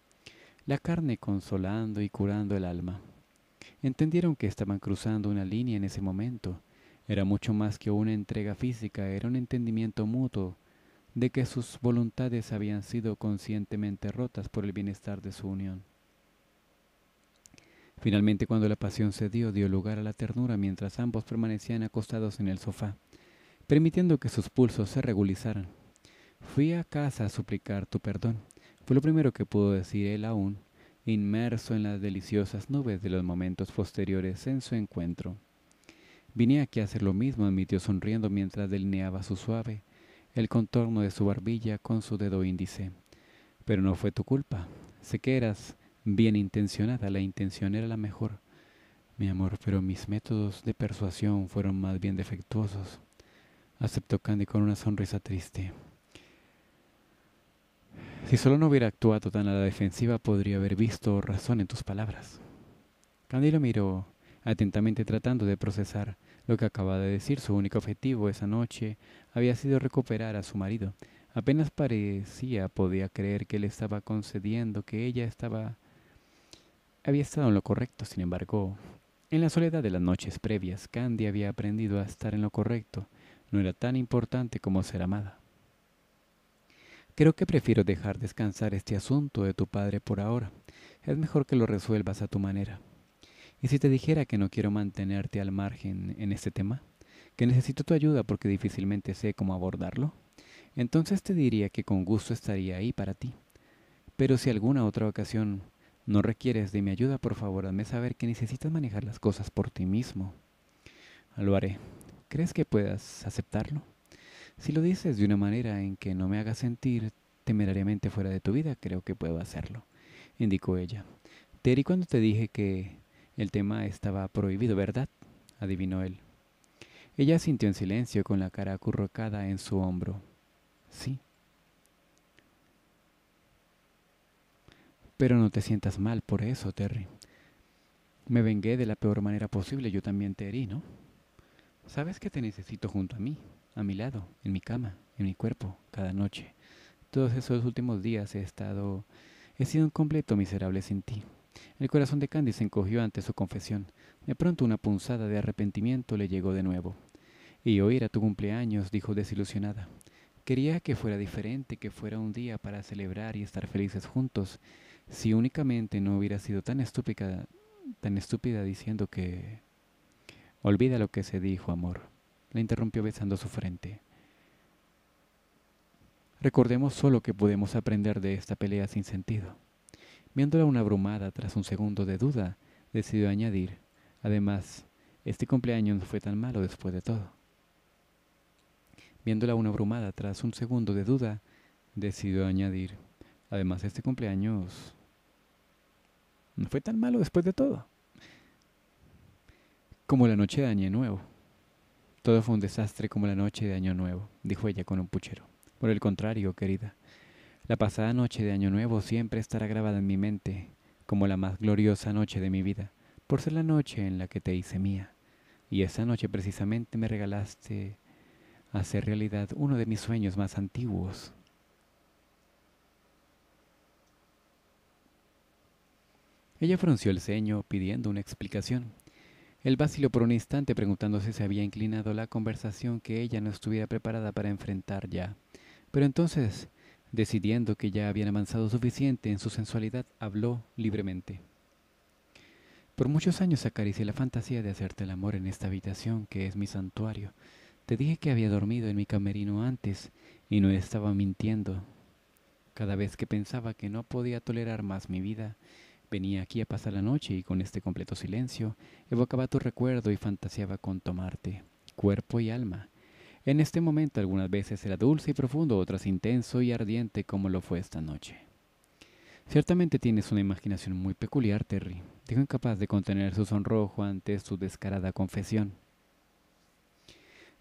la carne consolando y curando el alma. Entendieron que estaban cruzando una línea en ese momento. Era mucho más que una entrega física, era un entendimiento mutuo de que sus voluntades habían sido conscientemente rotas por el bienestar de su unión. Finalmente, cuando la pasión cedió, dio lugar a la ternura mientras ambos permanecían acostados en el sofá permitiendo que sus pulsos se regularizaran. Fui a casa a suplicar tu perdón. Fue lo primero que pudo decir él aún, inmerso en las deliciosas nubes de los momentos posteriores en su encuentro. Vine aquí a hacer lo mismo, admitió sonriendo mientras delineaba su suave, el contorno de su barbilla con su dedo índice. Pero no fue tu culpa. Sé que eras bien intencionada, la intención era la mejor. Mi amor, pero mis métodos de persuasión fueron más bien defectuosos aceptó Candy con una sonrisa triste. Si solo no hubiera actuado tan a la defensiva, podría haber visto razón en tus palabras. Candy lo miró atentamente tratando de procesar lo que acaba de decir. Su único objetivo esa noche había sido recuperar a su marido. Apenas parecía podía creer que le estaba concediendo que ella estaba había estado en lo correcto. Sin embargo, en la soledad de las noches previas, Candy había aprendido a estar en lo correcto no era tan importante como ser amada. Creo que prefiero dejar descansar este asunto de tu padre por ahora. Es mejor que lo resuelvas a tu manera. ¿Y si te dijera que no quiero mantenerte al margen en este tema? ¿Que necesito tu ayuda porque difícilmente sé cómo abordarlo? Entonces te diría que con gusto estaría ahí para ti. Pero si alguna otra ocasión no requieres de mi ayuda, por favor, hazme saber que necesitas manejar las cosas por ti mismo. Lo haré. ¿Crees que puedas aceptarlo? Si lo dices de una manera en que no me haga sentir temerariamente fuera de tu vida, creo que puedo hacerlo, indicó ella. —¿Terry, cuando te dije que el tema estaba prohibido, ¿verdad? adivinó él. Ella sintió en silencio con la cara acurrucada en su hombro. Sí. Pero no te sientas mal por eso, Terry. Me vengué de la peor manera posible, yo también te herí, ¿no? Sabes que te necesito junto a mí, a mi lado, en mi cama, en mi cuerpo, cada noche. Todos esos últimos días he estado... He sido un completo miserable sin ti. El corazón de Candy se encogió ante su confesión. De pronto una punzada de arrepentimiento le llegó de nuevo. Y oír a tu cumpleaños, dijo desilusionada. Quería que fuera diferente, que fuera un día para celebrar y estar felices juntos, si únicamente no hubiera sido tan estúpida, tan estúpida diciendo que... Olvida lo que se dijo, amor, le interrumpió besando su frente. Recordemos solo que podemos aprender de esta pelea sin sentido. Viéndola una abrumada tras un segundo de duda, decidió añadir, además, este cumpleaños no fue tan malo después de todo. Viéndola una abrumada tras un segundo de duda, decidió añadir, además este cumpleaños no fue tan malo después de todo. Como la noche de Año Nuevo. Todo fue un desastre como la noche de Año Nuevo, dijo ella con un puchero. Por el contrario, querida, la pasada noche de Año Nuevo siempre estará grabada en mi mente como la más gloriosa noche de mi vida, por ser la noche en la que te hice mía. Y esa noche precisamente me regalaste hacer realidad uno de mis sueños más antiguos. Ella frunció el ceño pidiendo una explicación. Él vaciló por un instante preguntándose si había inclinado la conversación que ella no estuviera preparada para enfrentar ya. Pero entonces, decidiendo que ya habían avanzado suficiente en su sensualidad, habló libremente. Por muchos años acaricié la fantasía de hacerte el amor en esta habitación que es mi santuario. Te dije que había dormido en mi camerino antes y no estaba mintiendo. Cada vez que pensaba que no podía tolerar más mi vida, Venía aquí a pasar la noche y con este completo silencio evocaba tu recuerdo y fantaseaba con tomarte, cuerpo y alma. En este momento algunas veces era dulce y profundo, otras intenso y ardiente como lo fue esta noche. Ciertamente tienes una imaginación muy peculiar, Terry, dijo incapaz de contener su sonrojo ante su descarada confesión.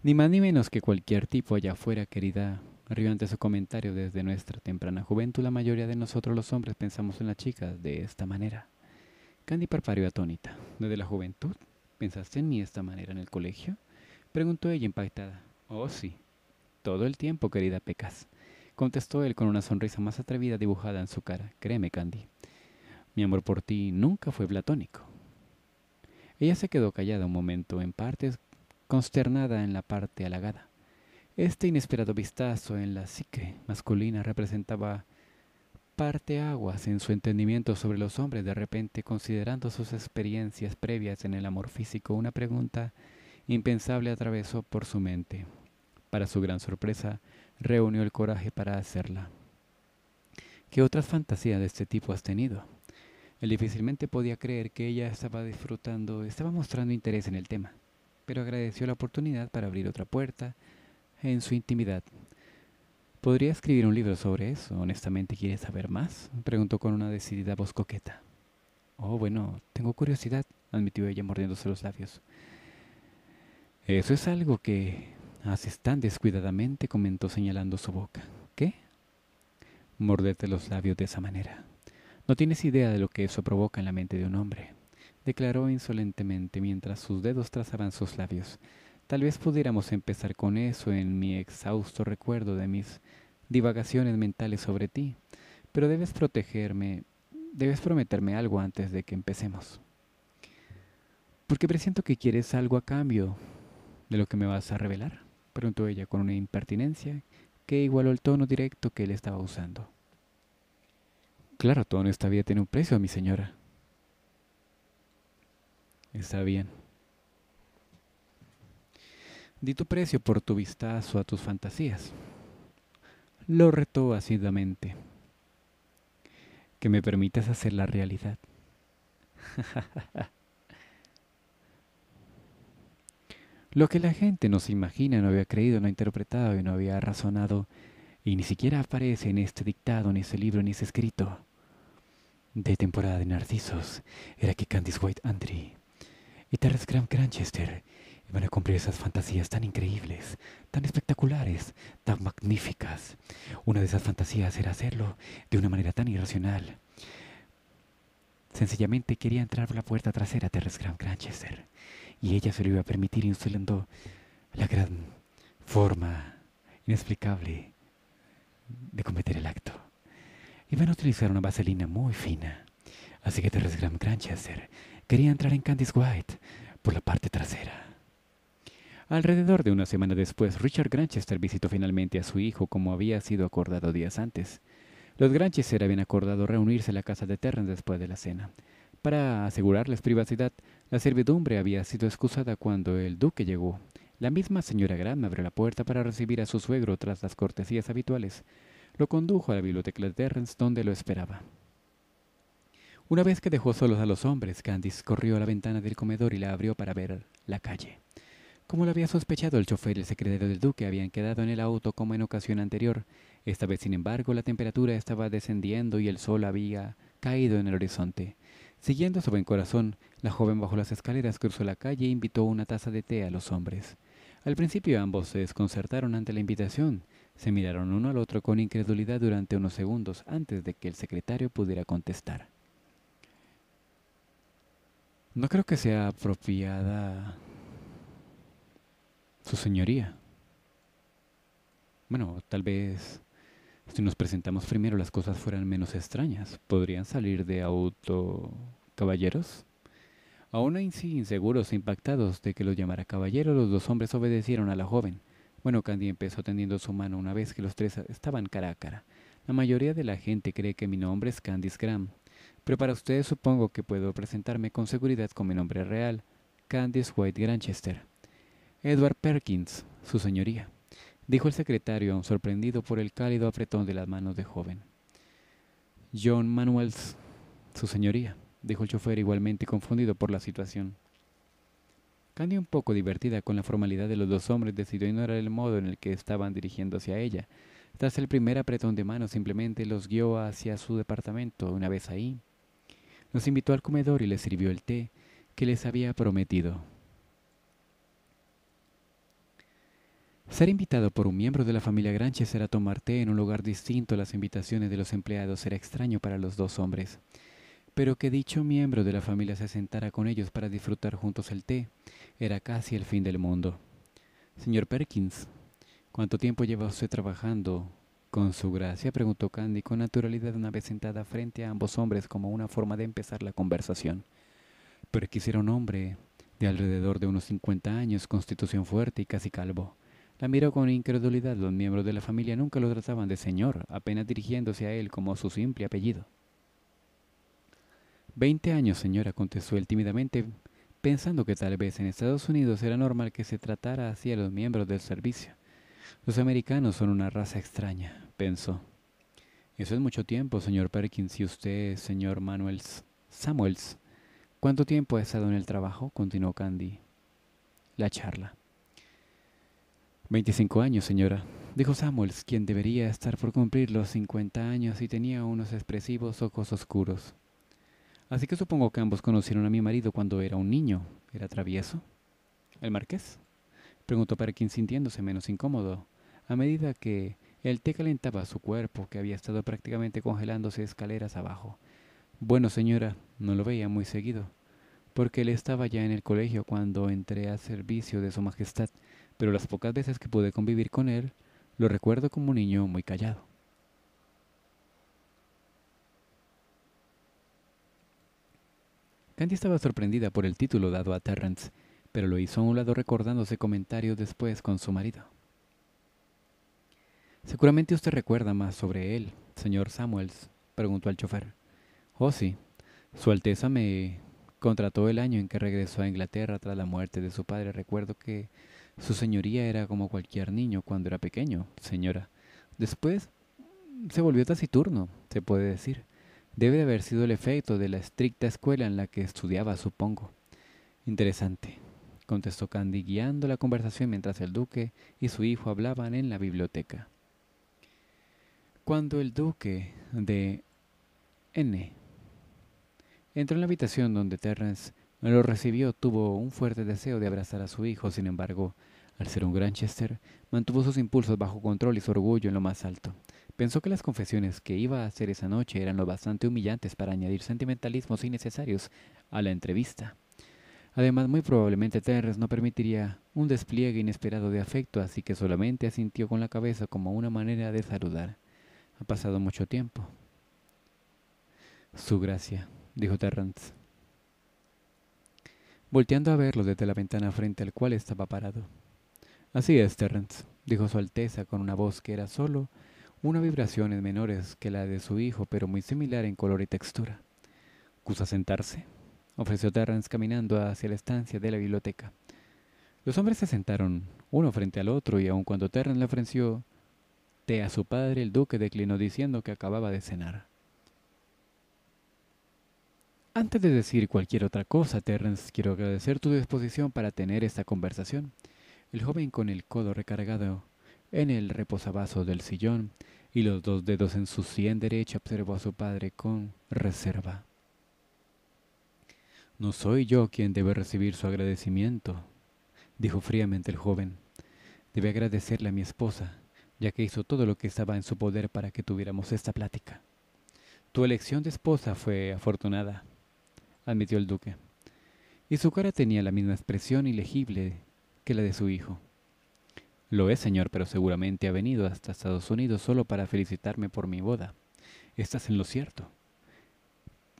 Ni más ni menos que cualquier tipo allá afuera, querida, Arriba ante su comentario, desde nuestra temprana juventud la mayoría de nosotros los hombres pensamos en las chicas de esta manera. Candy parpareó atónita. ¿Desde la juventud? ¿Pensaste en mí de esta manera en el colegio? Preguntó ella impactada. Oh, sí. Todo el tiempo, querida Pecas. Contestó él con una sonrisa más atrevida dibujada en su cara. Créeme, Candy. Mi amor por ti nunca fue platónico. Ella se quedó callada un momento, en parte consternada, en la parte halagada. Este inesperado vistazo en la psique masculina representaba parte aguas en su entendimiento sobre los hombres, de repente considerando sus experiencias previas en el amor físico, una pregunta impensable atravesó por su mente. Para su gran sorpresa, reunió el coraje para hacerla. ¿Qué otras fantasías de este tipo has tenido? Él difícilmente podía creer que ella estaba disfrutando, estaba mostrando interés en el tema, pero agradeció la oportunidad para abrir otra puerta en su intimidad. Podría escribir un libro sobre eso. Honestamente, ¿quieres saber más? Preguntó con una decidida voz coqueta. Oh, bueno, tengo curiosidad, admitió ella mordiéndose los labios. Eso es algo que haces tan descuidadamente, comentó señalando su boca. ¿Qué? —Mordete los labios de esa manera. No tienes idea de lo que eso provoca en la mente de un hombre, declaró insolentemente mientras sus dedos trazaban sus labios. Tal vez pudiéramos empezar con eso en mi exhausto recuerdo de mis divagaciones mentales sobre ti, pero debes protegerme, debes prometerme algo antes de que empecemos. Porque presiento que quieres algo a cambio de lo que me vas a revelar, preguntó ella con una impertinencia que igualó el tono directo que él estaba usando. Claro, en esta vida tiene un precio, mi señora. Está bien. Di tu precio por tu vistazo a tus fantasías. Lo retó ácidamente. Que me permitas hacer la realidad. Lo que la gente no se imagina, no había creído, no ha interpretado y no había razonado, y ni siquiera aparece en este dictado, en ese libro, en ese escrito de temporada de Narcisos, era que Candice White andre y Terrence Graham Cranchester iban a cumplir esas fantasías tan increíbles, tan espectaculares, tan magníficas. Una de esas fantasías era hacerlo de una manera tan irracional. Sencillamente quería entrar por la puerta trasera de Terrence Graham y ella se lo iba a permitir instalando la gran forma inexplicable de cometer el acto. Iban a utilizar una vaselina muy fina, así que Terrence Graham granchester quería entrar en Candice White por la parte trasera. Alrededor de una semana después, Richard Granchester visitó finalmente a su hijo como había sido acordado días antes. Los Granchester habían acordado reunirse en la casa de Terrence después de la cena. Para asegurarles privacidad, la servidumbre había sido excusada cuando el duque llegó. La misma señora Graham abrió la puerta para recibir a su suegro tras las cortesías habituales. Lo condujo a la biblioteca de Terrence donde lo esperaba. Una vez que dejó solos a los hombres, Candice corrió a la ventana del comedor y la abrió para ver la calle. Como lo había sospechado, el chofer y el secretario del duque habían quedado en el auto como en ocasión anterior. Esta vez, sin embargo, la temperatura estaba descendiendo y el sol había caído en el horizonte. Siguiendo su buen corazón, la joven bajó las escaleras, cruzó la calle e invitó una taza de té a los hombres. Al principio ambos se desconcertaron ante la invitación. Se miraron uno al otro con incredulidad durante unos segundos antes de que el secretario pudiera contestar. No creo que sea apropiada su señoría. Bueno, tal vez si nos presentamos primero las cosas fueran menos extrañas. ¿Podrían salir de auto caballeros? Aún así, inseguros e impactados de que los llamara caballero, los dos hombres obedecieron a la joven. Bueno, Candy empezó tendiendo su mano una vez que los tres estaban cara a cara. La mayoría de la gente cree que mi nombre es Candice Graham, pero para ustedes supongo que puedo presentarme con seguridad con mi nombre real, Candice White Granchester. Edward Perkins, su señoría, dijo el secretario, sorprendido por el cálido apretón de las manos de joven. John Manuels, su señoría, dijo el chofer igualmente confundido por la situación. Candy, un poco divertida con la formalidad de los dos hombres, decidió ignorar el modo en el que estaban dirigiéndose a ella. Tras el primer apretón de manos, simplemente los guió hacia su departamento. Una vez ahí, los invitó al comedor y les sirvió el té que les había prometido. Ser invitado por un miembro de la familia Granches era tomar té en un lugar distinto a las invitaciones de los empleados era extraño para los dos hombres. Pero que dicho miembro de la familia se sentara con ellos para disfrutar juntos el té era casi el fin del mundo. Señor Perkins, ¿cuánto tiempo lleva usted trabajando? Con su gracia, preguntó Candy con naturalidad una vez sentada frente a ambos hombres como una forma de empezar la conversación. —Pero quisiera un hombre de alrededor de unos 50 años, constitución fuerte y casi calvo. La miró con incredulidad. Los miembros de la familia nunca lo trataban de señor, apenas dirigiéndose a él como su simple apellido. Veinte años, señora, contestó él tímidamente, pensando que tal vez en Estados Unidos era normal que se tratara así a los miembros del servicio. Los americanos son una raza extraña, pensó. Eso es mucho tiempo, señor Perkins, y usted, señor Manuels Samuels. ¿Cuánto tiempo ha estado en el trabajo? continuó Candy. La charla. 25 años, señora, dijo Samuels, quien debería estar por cumplir los 50 años y tenía unos expresivos ojos oscuros. Así que supongo que ambos conocieron a mi marido cuando era un niño. ¿Era travieso? ¿El marqués? Preguntó quien sintiéndose menos incómodo, a medida que el té calentaba su cuerpo, que había estado prácticamente congelándose escaleras abajo. Bueno, señora, no lo veía muy seguido, porque él estaba ya en el colegio cuando entré a servicio de Su Majestad pero las pocas veces que pude convivir con él, lo recuerdo como un niño muy callado. Candy estaba sorprendida por el título dado a Terrence, pero lo hizo a un lado recordándose comentarios después con su marido. Seguramente usted recuerda más sobre él, señor Samuels, preguntó al chofer. Oh, sí. Su Alteza me contrató el año en que regresó a Inglaterra tras la muerte de su padre. Recuerdo que su señoría era como cualquier niño cuando era pequeño, señora. Después se volvió taciturno, se puede decir. Debe de haber sido el efecto de la estricta escuela en la que estudiaba, supongo. Interesante, contestó Candy guiando la conversación mientras el duque y su hijo hablaban en la biblioteca. Cuando el duque de N entró en la habitación donde Terrence lo recibió, tuvo un fuerte deseo de abrazar a su hijo, sin embargo, al ser un gran Chester, mantuvo sus impulsos bajo control y su orgullo en lo más alto. Pensó que las confesiones que iba a hacer esa noche eran lo bastante humillantes para añadir sentimentalismos innecesarios a la entrevista. Además, muy probablemente Terres no permitiría un despliegue inesperado de afecto, así que solamente asintió con la cabeza como una manera de saludar. Ha pasado mucho tiempo. Su gracia, dijo Terrance, volteando a verlo desde la ventana frente al cual estaba parado. Así es, Terrence, dijo Su Alteza con una voz que era solo una vibración en menores que la de su hijo, pero muy similar en color y textura. ¿Cusa sentarse? ofreció Terrence caminando hacia la estancia de la biblioteca. Los hombres se sentaron, uno frente al otro, y aun cuando Terrence le ofreció té a su padre, el duque declinó diciendo que acababa de cenar. Antes de decir cualquier otra cosa, Terrence, quiero agradecer tu disposición para tener esta conversación. El joven con el codo recargado en el reposabazo del sillón y los dos dedos en su sien derecha observó a su padre con reserva. No soy yo quien debe recibir su agradecimiento, dijo fríamente el joven. Debe agradecerle a mi esposa, ya que hizo todo lo que estaba en su poder para que tuviéramos esta plática. Tu elección de esposa fue afortunada, admitió el duque. Y su cara tenía la misma expresión ilegible que la de su hijo. Lo es, señor, pero seguramente ha venido hasta Estados Unidos solo para felicitarme por mi boda. Estás en lo cierto.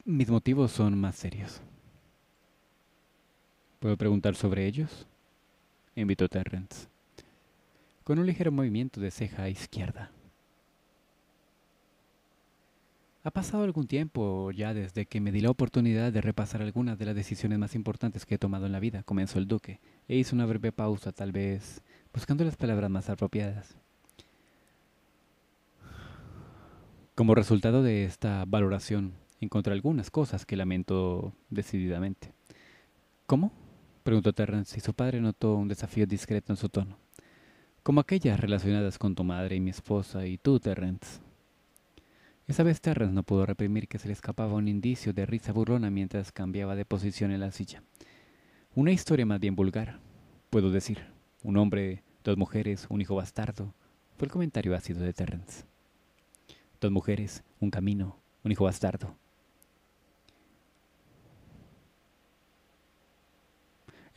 Mis motivos son más serios. ¿Puedo preguntar sobre ellos? invitó Terrence, con un ligero movimiento de ceja a izquierda. Ha pasado algún tiempo ya desde que me di la oportunidad de repasar algunas de las decisiones más importantes que he tomado en la vida, comenzó el duque, e hizo una breve pausa, tal vez buscando las palabras más apropiadas. Como resultado de esta valoración, encontré algunas cosas que lamento decididamente. ¿Cómo? preguntó Terrence y su padre notó un desafío discreto en su tono. Como aquellas relacionadas con tu madre y mi esposa y tú, Terrence. Esa vez Terrence no pudo reprimir que se le escapaba un indicio de risa burlona mientras cambiaba de posición en la silla. Una historia más bien vulgar, puedo decir. Un hombre, dos mujeres, un hijo bastardo, fue el comentario ácido de Terrence. Dos mujeres, un camino, un hijo bastardo.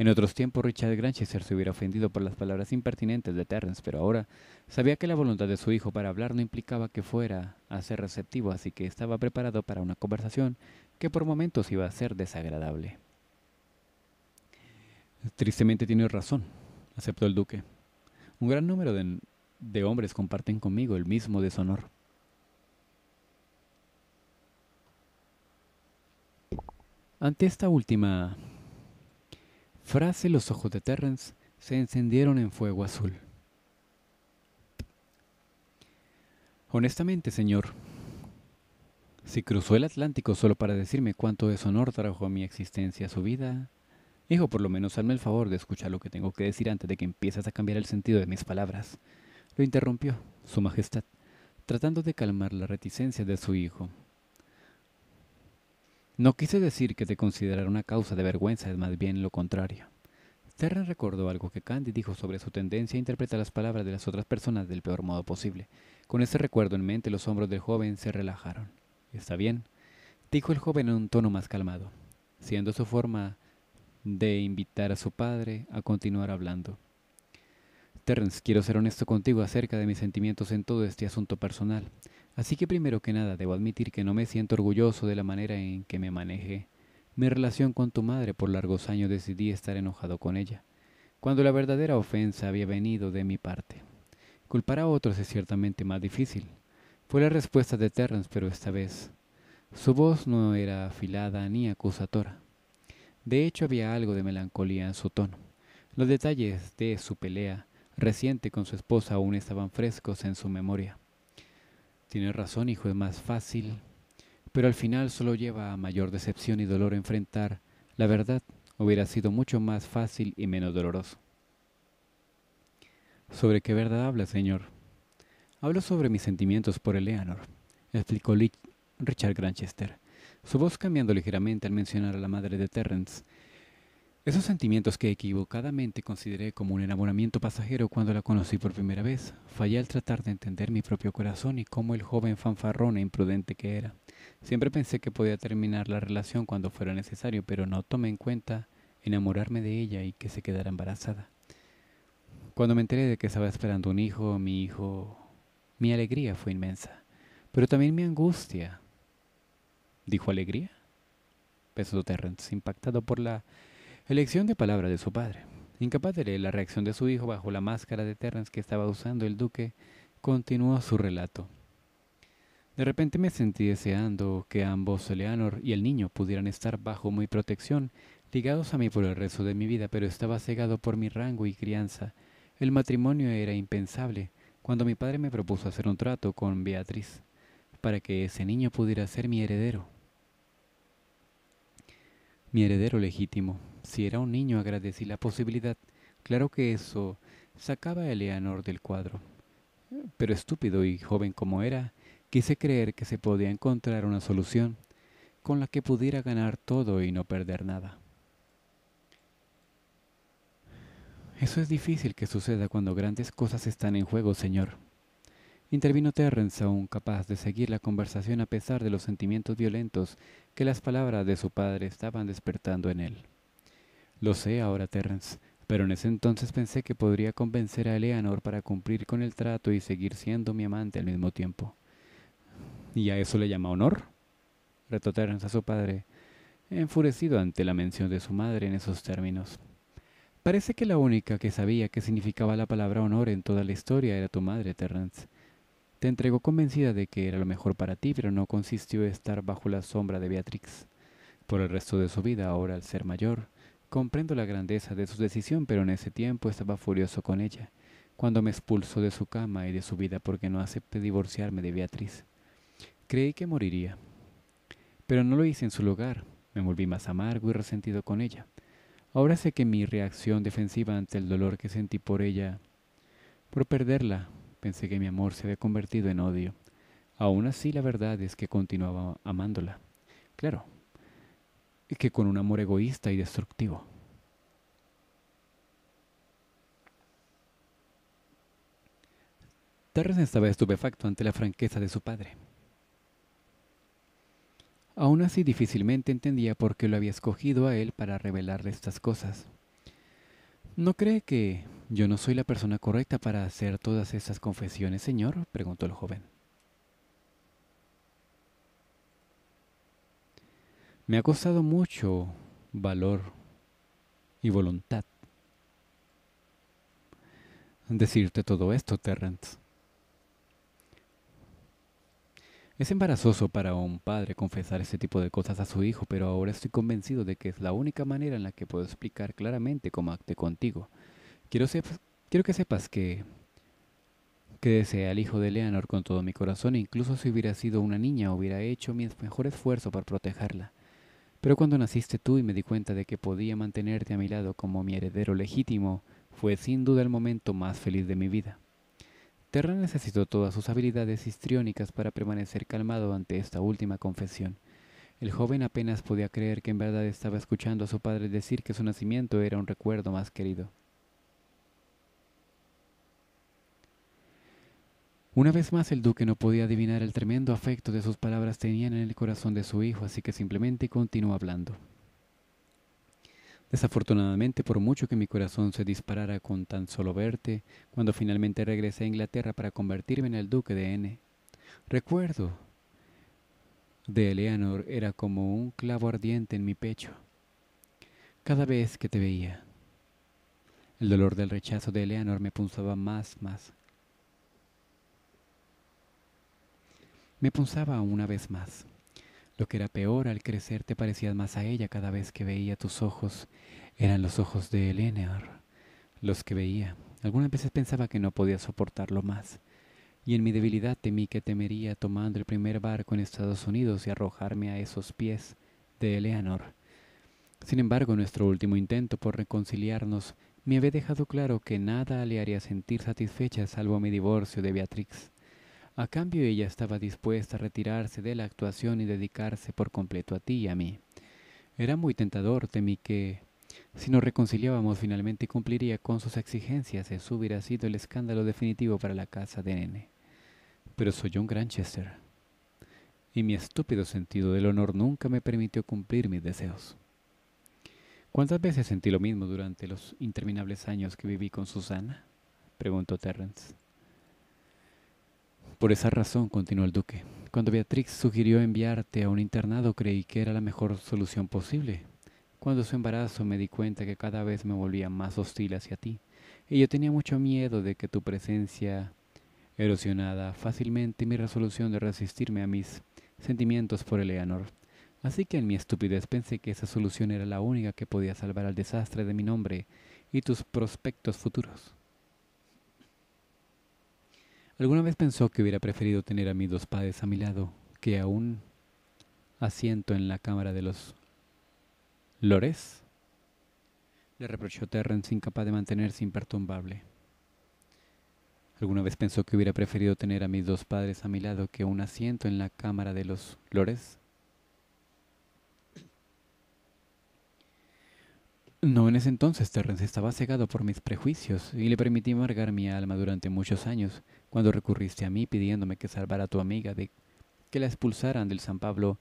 En otros tiempos, Richard Granchester se hubiera ofendido por las palabras impertinentes de Terrence, pero ahora sabía que la voluntad de su hijo para hablar no implicaba que fuera a ser receptivo, así que estaba preparado para una conversación que por momentos iba a ser desagradable. Tristemente tiene razón, aceptó el duque. Un gran número de hombres comparten conmigo el mismo deshonor. Ante esta última frase los ojos de Terrence se encendieron en fuego azul. Honestamente, señor, si cruzó el Atlántico solo para decirme cuánto deshonor trajo a mi existencia a su vida, hijo, por lo menos hazme el favor de escuchar lo que tengo que decir antes de que empieces a cambiar el sentido de mis palabras. Lo interrumpió, Su Majestad, tratando de calmar la reticencia de su hijo. No quise decir que te considerara una causa de vergüenza, es más bien lo contrario. Terrence recordó algo que Candy dijo sobre su tendencia a interpretar las palabras de las otras personas del peor modo posible. Con ese recuerdo en mente, los hombros del joven se relajaron. Está bien, dijo el joven en un tono más calmado, siendo su forma de invitar a su padre a continuar hablando. Terrence, quiero ser honesto contigo acerca de mis sentimientos en todo este asunto personal. Así que primero que nada, debo admitir que no me siento orgulloso de la manera en que me manejé mi relación con tu madre por largos años decidí estar enojado con ella, cuando la verdadera ofensa había venido de mi parte. Culpar a otros es ciertamente más difícil. Fue la respuesta de Terrence, pero esta vez su voz no era afilada ni acusadora. De hecho, había algo de melancolía en su tono. Los detalles de su pelea reciente con su esposa aún estaban frescos en su memoria. Tiene razón, hijo, es más fácil, pero al final solo lleva a mayor decepción y dolor enfrentar la verdad. Hubiera sido mucho más fácil y menos doloroso. ¿Sobre qué verdad habla, señor? Hablo sobre mis sentimientos por Eleanor, explicó Richard Granchester, su voz cambiando ligeramente al mencionar a la madre de Terrence, esos sentimientos que equivocadamente consideré como un enamoramiento pasajero cuando la conocí por primera vez, fallé al tratar de entender mi propio corazón y cómo el joven fanfarrón e imprudente que era. Siempre pensé que podía terminar la relación cuando fuera necesario, pero no tomé en cuenta enamorarme de ella y que se quedara embarazada. Cuando me enteré de que estaba esperando un hijo, mi hijo, mi alegría fue inmensa, pero también mi angustia. ¿Dijo alegría? Peso terreno, impactado por la Elección de palabra de su padre. Incapaz de leer la reacción de su hijo bajo la máscara de ternas que estaba usando el duque, continuó su relato. De repente me sentí deseando que ambos Eleanor y el niño pudieran estar bajo mi protección, ligados a mí por el resto de mi vida, pero estaba cegado por mi rango y crianza. El matrimonio era impensable cuando mi padre me propuso hacer un trato con Beatriz para que ese niño pudiera ser mi heredero. Mi heredero legítimo. Si era un niño, agradecí la posibilidad. Claro que eso sacaba a Eleanor del cuadro. Pero estúpido y joven como era, quise creer que se podía encontrar una solución con la que pudiera ganar todo y no perder nada. Eso es difícil que suceda cuando grandes cosas están en juego, señor. Intervino Terrence, aún capaz de seguir la conversación a pesar de los sentimientos violentos que las palabras de su padre estaban despertando en él. Lo sé ahora, Terrence, pero en ese entonces pensé que podría convencer a Eleanor para cumplir con el trato y seguir siendo mi amante al mismo tiempo. ¿Y a eso le llama honor? retó Terrence a su padre, enfurecido ante la mención de su madre en esos términos. Parece que la única que sabía qué significaba la palabra honor en toda la historia era tu madre, Terrence. Te entregó convencida de que era lo mejor para ti, pero no consistió en estar bajo la sombra de Beatrix. Por el resto de su vida, ahora al ser mayor, Comprendo la grandeza de su decisión, pero en ese tiempo estaba furioso con ella, cuando me expulsó de su cama y de su vida porque no acepté divorciarme de Beatriz. Creí que moriría, pero no lo hice en su lugar. Me volví más amargo y resentido con ella. Ahora sé que mi reacción defensiva ante el dolor que sentí por ella, por perderla, pensé que mi amor se había convertido en odio. Aún así, la verdad es que continuaba amándola. Claro, que con un amor egoísta y destructivo. Terrence estaba estupefacto ante la franqueza de su padre. Aún así difícilmente entendía por qué lo había escogido a él para revelarle estas cosas. ¿No cree que yo no soy la persona correcta para hacer todas estas confesiones, señor? preguntó el joven. Me ha costado mucho valor y voluntad decirte todo esto, Terrence. Es embarazoso para un padre confesar ese tipo de cosas a su hijo, pero ahora estoy convencido de que es la única manera en la que puedo explicar claramente cómo acté contigo. Quiero, que sepas que, que al hijo de Leonor con todo mi corazón, e incluso si hubiera sido una niña, hubiera hecho mi mejor esfuerzo para protegerla. Pero cuando naciste tú y me di cuenta de que podía mantenerte a mi lado como mi heredero legítimo, fue sin duda el momento más feliz de mi vida. Terra necesitó todas sus habilidades histriónicas para permanecer calmado ante esta última confesión. El joven apenas podía creer que en verdad estaba escuchando a su padre decir que su nacimiento era un recuerdo más querido. Una vez más el duque no podía adivinar el tremendo afecto de sus palabras tenían en el corazón de su hijo, así que simplemente continuó hablando. Desafortunadamente, por mucho que mi corazón se disparara con tan solo verte, cuando finalmente regresé a Inglaterra para convertirme en el duque de N, recuerdo de Eleanor era como un clavo ardiente en mi pecho. Cada vez que te veía, el dolor del rechazo de Eleanor me punzaba más, más, Me punzaba una vez más. Lo que era peor, al crecer te parecías más a ella cada vez que veía tus ojos. Eran los ojos de Eleanor los que veía. Algunas veces pensaba que no podía soportarlo más. Y en mi debilidad temí que temería tomando el primer barco en Estados Unidos y arrojarme a esos pies de Eleanor. Sin embargo, nuestro último intento por reconciliarnos me había dejado claro que nada le haría sentir satisfecha salvo mi divorcio de Beatrix. A cambio ella estaba dispuesta a retirarse de la actuación y dedicarse por completo a ti y a mí. Era muy tentador, temí que, si nos reconciliábamos finalmente cumpliría con sus exigencias, eso hubiera sido el escándalo definitivo para la casa de Nene. Pero soy un gran y mi estúpido sentido del honor nunca me permitió cumplir mis deseos. ¿Cuántas veces sentí lo mismo durante los interminables años que viví con Susana? preguntó Terrence. Por esa razón, continuó el duque, cuando Beatrix sugirió enviarte a un internado creí que era la mejor solución posible. Cuando su embarazo me di cuenta que cada vez me volvía más hostil hacia ti, y yo tenía mucho miedo de que tu presencia erosionara fácilmente mi resolución de resistirme a mis sentimientos por Eleanor. Así que en mi estupidez pensé que esa solución era la única que podía salvar al desastre de mi nombre y tus prospectos futuros. ¿Alguna vez pensó que hubiera preferido tener a mis dos padres a mi lado que a un asiento en la cámara de los lores? Le reprochó Terrence, incapaz de mantenerse imperturbable. ¿Alguna vez pensó que hubiera preferido tener a mis dos padres a mi lado que un asiento en la cámara de los lores? No, en ese entonces Terrence estaba cegado por mis prejuicios y le permití amargar mi alma durante muchos años, cuando recurriste a mí pidiéndome que salvara a tu amiga de que la expulsaran del San Pablo,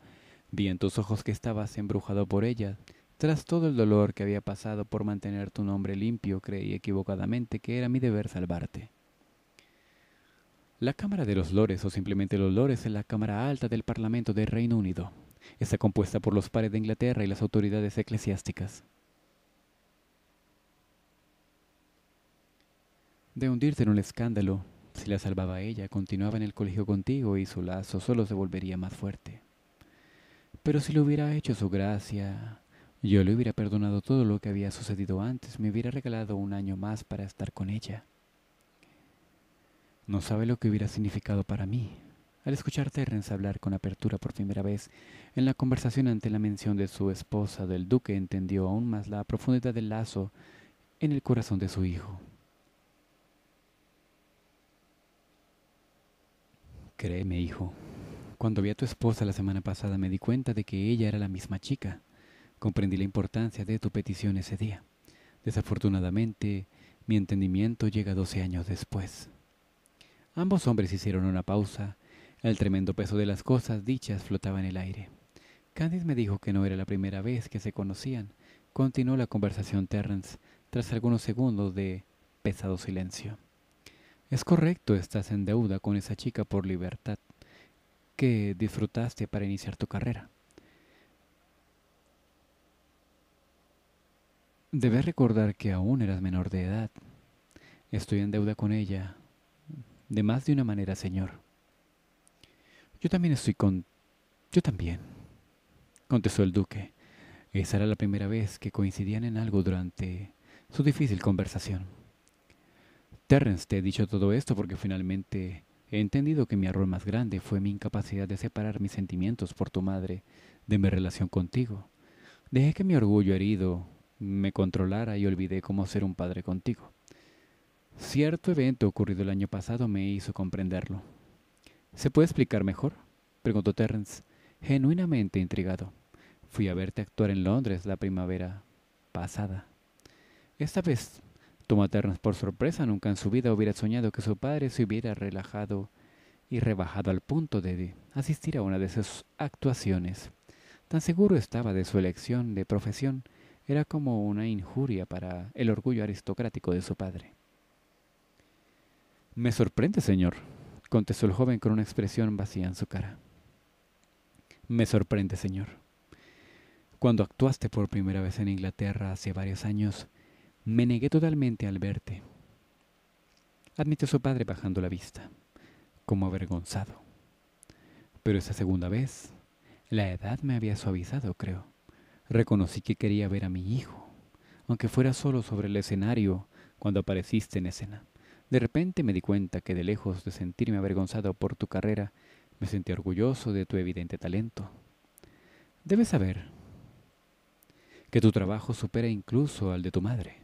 vi en tus ojos que estabas embrujado por ella. Tras todo el dolor que había pasado por mantener tu nombre limpio, creí equivocadamente que era mi deber salvarte. La Cámara de los Lores o simplemente los Lores es la Cámara Alta del Parlamento del Reino Unido. Está compuesta por los pares de Inglaterra y las autoridades eclesiásticas. De hundirte en un escándalo, si la salvaba ella, continuaba en el colegio contigo y su lazo solo se volvería más fuerte. Pero si le hubiera hecho su gracia, yo le hubiera perdonado todo lo que había sucedido antes, me hubiera regalado un año más para estar con ella. No sabe lo que hubiera significado para mí. Al escuchar Terrence hablar con apertura por primera vez en la conversación ante la mención de su esposa del duque, entendió aún más la profundidad del lazo en el corazón de su hijo. Créeme, hijo. Cuando vi a tu esposa la semana pasada me di cuenta de que ella era la misma chica. Comprendí la importancia de tu petición ese día. Desafortunadamente, mi entendimiento llega doce años después. Ambos hombres hicieron una pausa. El tremendo peso de las cosas dichas flotaba en el aire. Candice me dijo que no era la primera vez que se conocían. Continuó la conversación Terrence tras algunos segundos de pesado silencio. Es correcto, estás en deuda con esa chica por libertad que disfrutaste para iniciar tu carrera. Debes recordar que aún eras menor de edad. Estoy en deuda con ella, de más de una manera, Señor. Yo también estoy con... Yo también, contestó el duque. Esa era la primera vez que coincidían en algo durante su difícil conversación. Terrence, te he dicho todo esto porque finalmente he entendido que mi error más grande fue mi incapacidad de separar mis sentimientos por tu madre de mi relación contigo. Dejé que mi orgullo herido me controlara y olvidé cómo ser un padre contigo. Cierto evento ocurrido el año pasado me hizo comprenderlo. ¿Se puede explicar mejor? preguntó Terrence, genuinamente intrigado. Fui a verte actuar en Londres la primavera pasada. Esta vez Tomó por sorpresa, nunca en su vida hubiera soñado que su padre se hubiera relajado y rebajado al punto de asistir a una de sus actuaciones. Tan seguro estaba de su elección de profesión, era como una injuria para el orgullo aristocrático de su padre. Me sorprende, señor, contestó el joven con una expresión vacía en su cara. Me sorprende, señor. Cuando actuaste por primera vez en Inglaterra hace varios años, me negué totalmente al verte. Admitió su padre bajando la vista, como avergonzado. Pero esa segunda vez, la edad me había suavizado, creo. Reconocí que quería ver a mi hijo, aunque fuera solo sobre el escenario cuando apareciste en escena. De repente me di cuenta que de lejos de sentirme avergonzado por tu carrera, me sentí orgulloso de tu evidente talento. Debes saber que tu trabajo supera incluso al de tu madre.